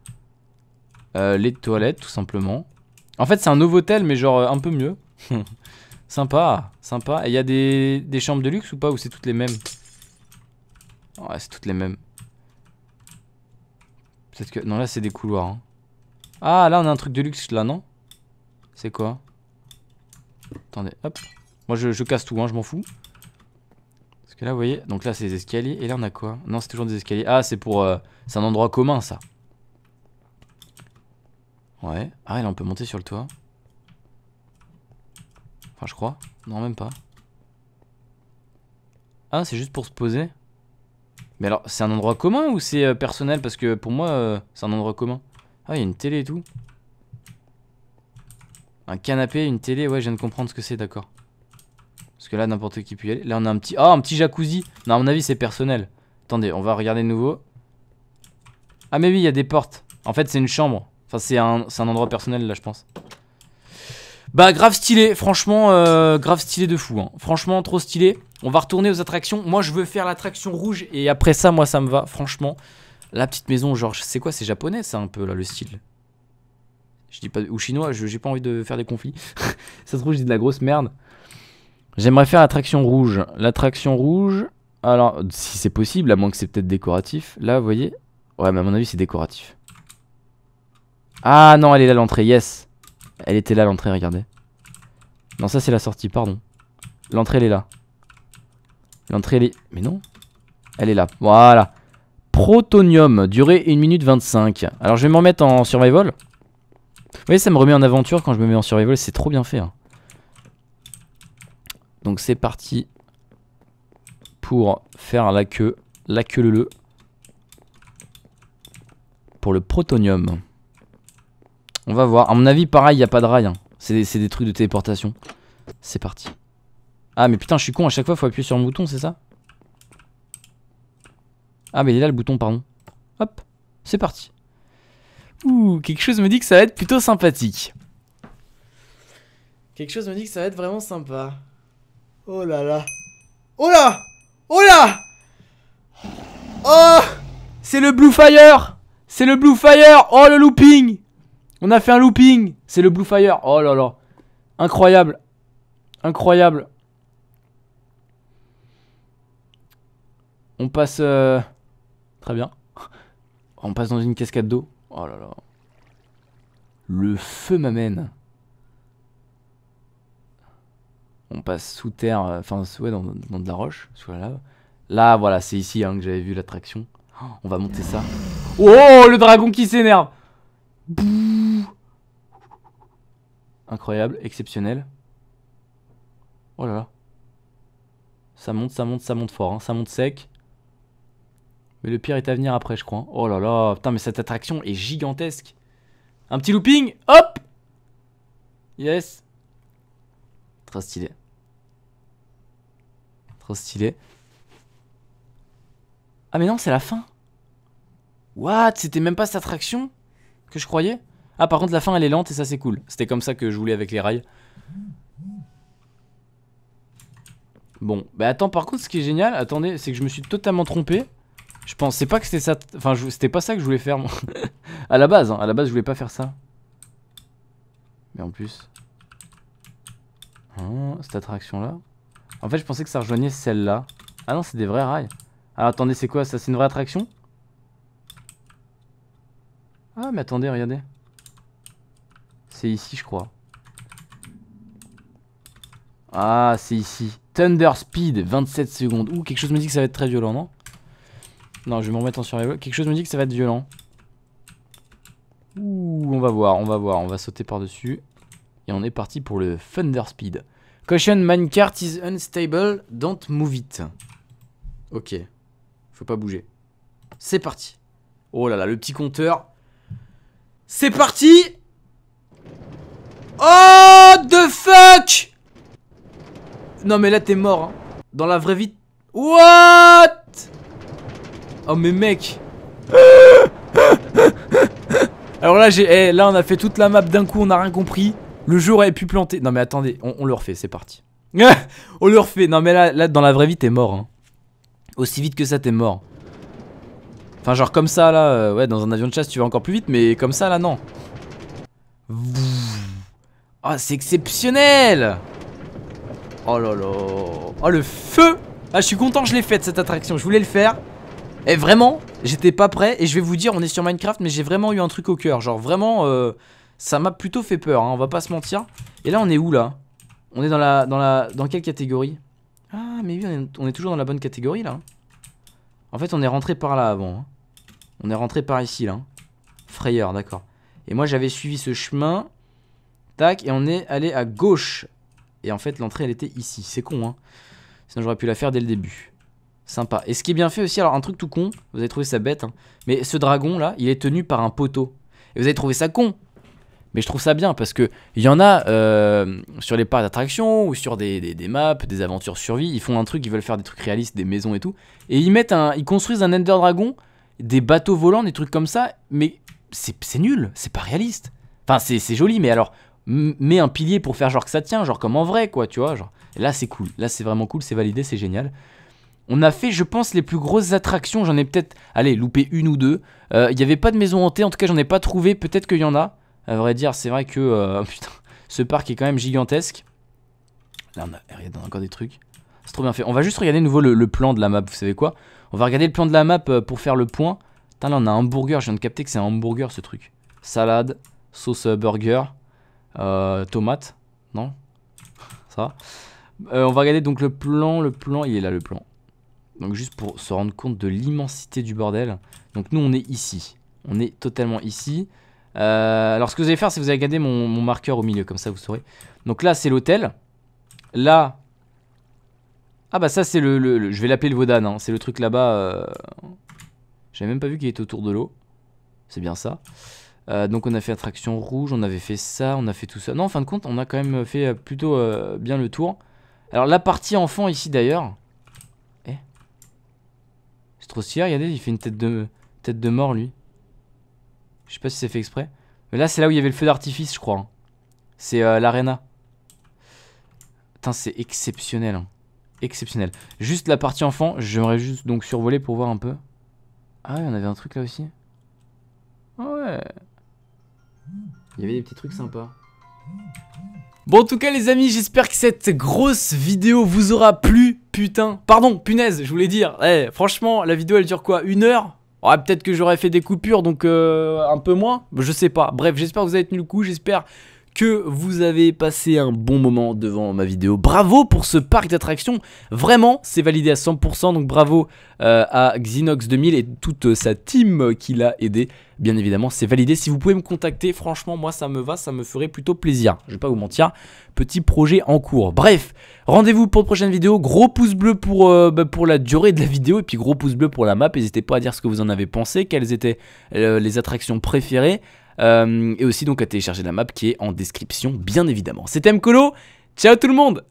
euh, les toilettes, tout simplement. En fait, c'est un nouveau hôtel mais genre euh, un peu mieux. [LAUGHS] sympa, sympa. Et il y a des, chambres de luxe ou pas Ou c'est toutes les mêmes Ouais, c'est toutes les mêmes. Peut-être que... Non, là, c'est des couloirs. Hein. Ah, là, on a un truc de luxe, là, non C'est quoi Attendez, hop. Moi, je, casse tout, hein, je m'en fous. Parce que là, vous voyez, donc là, c'est des escaliers. Et là, on a quoi Non, c'est toujours des escaliers. Ah, c'est pour... Euh, c'est un endroit commun, ça. Ouais. Ah, là, on peut monter sur le toit. Enfin, je crois. Non, même pas. Ah, c'est juste pour se poser Mais alors, c'est un endroit commun ou c'est euh, personnel Parce que pour moi, euh, c'est un endroit commun. Ah, il y a une télé et tout. Un canapé, une télé. Ouais, je viens de comprendre ce que c'est, d'accord. Parce que là, n'importe qui peut y aller. Là, on a un petit... Ah, un petit jacuzzi Non, à mon avis, c'est personnel. Attendez, on va regarder de nouveau. Ah, mais oui, il y a des portes. En fait, c'est une chambre c'est un, endroit personnel, là, je pense. Bah grave stylé, franchement, euh, grave stylé de fou. Hein. Franchement, trop stylé. On va retourner aux attractions. Moi, je veux faire l'attraction rouge et après ça, moi, ça me va, franchement. La petite maison, genre, c'est quoi C'est japonais, ça, un peu, là, le style Je dis pas... Ou chinois, j'ai pas envie de faire des conflits. [LAUGHS] ça se trouve, je dis de la grosse merde. J'aimerais faire l'attraction rouge. L'attraction rouge... Alors, si c'est possible, à moins que c'est peut-être décoratif. Là, vous voyez Ouais, mais à mon avis, c'est décoratif. Ah non, elle est là l'entrée, yes. Elle était là l'entrée, regardez. Non, ça c'est la sortie, pardon. L'entrée elle est là. L'entrée elle est... Mais non. Elle est là, voilà. Protonium, durée 1 minute 25. Alors je vais m'en mettre en survival. Vous voyez, ça me remet en aventure quand je me mets en survival, c'est trop bien fait. Hein. Donc c'est parti pour faire la queue, la queue le le. Pour le protonium. On va voir. À mon avis, pareil, il n'y a pas de rail. Hein. C'est des, trucs de téléportation. C'est parti. Ah, mais putain, je suis con. À chaque fois, faut appuyer sur le bouton, c'est ça Ah, mais il est là le bouton, pardon. Hop, c'est parti. Ouh, quelque chose me dit que ça va être plutôt sympathique. Quelque chose me dit que ça va être vraiment sympa. Oh là là. Oh là Oh là Oh C'est le Blue Fire C'est le Blue Fire Oh le looping on a fait un looping. C'est le Blue Fire. Oh là là. Incroyable. Incroyable. On passe... Euh, très bien. [LAUGHS] On passe dans une cascade d'eau. Oh là là. Le feu m'amène. On passe sous terre, euh, enfin ouais, dans, de la roche, sous Là, voilà, c'est ici hein, que j'avais vu l'attraction. Oh, on va monter ça. Oh, le dragon qui s'énerve Incroyable, exceptionnel. Oh là là. Ça monte, ça monte, ça monte fort. Hein. Ça monte sec. Mais le pire est à venir après, je crois. Oh là là, putain, mais cette attraction est gigantesque. Un petit looping, hop Yes Trop stylé. Trop stylé. Ah mais non, c'est la fin. What C'était même pas cette attraction que je croyais. Ah, par contre, la fin, elle est lente et ça, c'est cool. C'était comme ça que je voulais avec les rails. Bon, bah attends, par contre, ce qui est génial, attendez, c'est que je me suis totalement trompé. Je pensais pas que c'était ça. Enfin, c'était pas ça que je voulais faire, moi. [LAUGHS] à la base, hein, à la base, je voulais pas faire ça. Mais en plus. Ah, cette attraction-là. En fait, je pensais que ça rejoignait celle-là. Ah non, c'est des vrais rails. Alors ah, attendez, c'est quoi ça C'est une vraie attraction ah, mais attendez, regardez. C'est ici, je crois. Ah, c'est ici. Thunder Speed, 27 secondes. Ouh, quelque chose me dit que ça va être très violent, non Non, je vais me remettre en survival. Quelque chose me dit que ça va être violent. Ouh, on va voir, on va voir. On va sauter par-dessus. Et on est parti pour le Thunder Speed. Caution, minecart is unstable, don't move it. Ok, faut pas bouger. C'est parti. Oh là là, le petit compteur. C'est parti Oh the fuck Non mais là t'es mort hein. Dans la vraie vie What Oh mais mec Alors là j'ai eh, là on a fait toute la map d'un coup on n'a rien compris Le jeu aurait pu planter Non mais attendez on, le refait c'est parti [LAUGHS] On le refait Non mais là, là dans la vraie vie t'es mort hein. Aussi vite que ça t'es mort Enfin genre comme ça là, euh, ouais dans un avion de chasse tu vas encore plus vite mais comme ça là non. Oh c'est exceptionnel Oh là là Oh le feu Ah je suis content je l'ai faite cette attraction, je voulais le faire. Et vraiment, j'étais pas prêt et je vais vous dire on est sur Minecraft mais j'ai vraiment eu un truc au cœur. Genre vraiment euh, ça m'a plutôt fait peur, hein, on va pas se mentir. Et là on est où là On est dans la dans la dans quelle catégorie Ah mais oui on est, on est toujours dans la bonne catégorie là. En fait on est rentré par là avant. Hein. On est rentré par ici, là. Hein. Frayeur, d'accord. Et moi, j'avais suivi ce chemin. Tac, et on est allé à gauche. Et en fait, l'entrée, elle était ici. C'est con, hein. Sinon, j'aurais pu la faire dès le début. Sympa. Et ce qui est bien fait aussi, alors un truc tout con, vous avez trouvé ça bête, hein, mais ce dragon là, il est tenu par un poteau. Et vous avez trouvé ça con. Mais je trouve ça bien parce que il y en a euh, sur les parcs d'attraction ou sur des, maps, des aventures survie, ils font un truc, ils veulent faire des trucs réalistes, des maisons et tout, et ils mettent un, ils construisent un Ender Dragon des bateaux volants, des trucs comme ça, mais c'est nul, c'est pas réaliste. Enfin, c'est joli, mais alors, mets un pilier pour faire genre que ça tient, genre comme en vrai, quoi, tu vois. Genre. Là, c'est cool, là, c'est vraiment cool, c'est validé, c'est génial. On a fait, je pense, les plus grosses attractions. J'en ai peut-être, allez, loupé une ou deux. Euh, il n'y avait pas de maison hantée, en tout cas, j'en ai pas trouvé. Peut-être qu'il y en a. À vrai dire, c'est vrai que, euh, [LAUGHS] putain, ce parc est quand même gigantesque. Là, on a, a encore des trucs. C'est trop bien fait. On va juste regarder de nouveau le plan de la map, vous savez quoi on va regarder le plan de la map euh, pour faire le point. Putain, là, on a un hamburger. Je viens de capter que c'est un hamburger, ce truc. Salade, sauce euh, burger, euh, tomate. Non Ça va On va regarder donc le plan. Le plan, il est là, le plan. Donc, juste pour se rendre compte de l'immensité du bordel. Donc, nous, on est ici. On est totalement ici. alors, ce que vous allez faire, c'est que vous allez regarder mon, marqueur au milieu, comme ça vous saurez. Donc là, c'est l'hôtel. Là, ah bah ça c'est le, Je vais l'appeler le Vaudan. hein. c'est le truc là-bas... Euh, j'avais même pas vu qu'il était autour de l'eau. C'est bien ça. Euh, donc on a fait attraction rouge, on avait fait ça, on a fait tout ça. Non, en fin de compte, on a quand même fait euh, plutôt bien le tour. Alors la partie enfant ici d'ailleurs... Eh stylé, regardez, il fait une tête de, tête de mort lui. Je sais pas si c'est fait exprès. Mais là c'est là où il y avait le feu d'artifice je crois. Hein. C'est l'aréna. l'arena. Putain c'est exceptionnel. Hein exceptionnel. Juste la partie enfant, j'aimerais juste donc survoler pour voir un peu. Ah y on avait un truc là aussi. Ah ouais. Il y avait des petits trucs sympas. Bon, en tout cas, les amis, j'espère que cette grosse vidéo vous aura plu. Putain, pardon, punaise, je voulais dire. Eh, franchement, la vidéo, elle dure quoi Une heure Ouais, peut-être que j'aurais fait des coupures, donc euh, un peu moins. Je sais pas. Bref, j'espère que vous avez tenu le coup. J'espère que vous avez passé un bon moment devant ma vidéo. Bravo pour ce parc d'attractions. Vraiment, c'est validé à 100%. Donc bravo euh, à Xinox2000 et toute sa team qui l'a aidé. Bien évidemment, c'est validé. Si vous pouvez me contacter, franchement, moi ça me va, ça me ferait plutôt plaisir. Je ne vais pas vous mentir. Petit projet en cours. Bref, rendez-vous pour une prochaine vidéo. Gros pouce bleu pour, euh, bah, pour la durée de la vidéo et puis gros pouce bleu pour la map. N'hésitez pas à dire ce que vous en avez pensé, quelles étaient euh, les attractions préférées. Euh, et aussi donc à télécharger la map qui est en description bien évidemment. C'était Mkolo, ciao tout le monde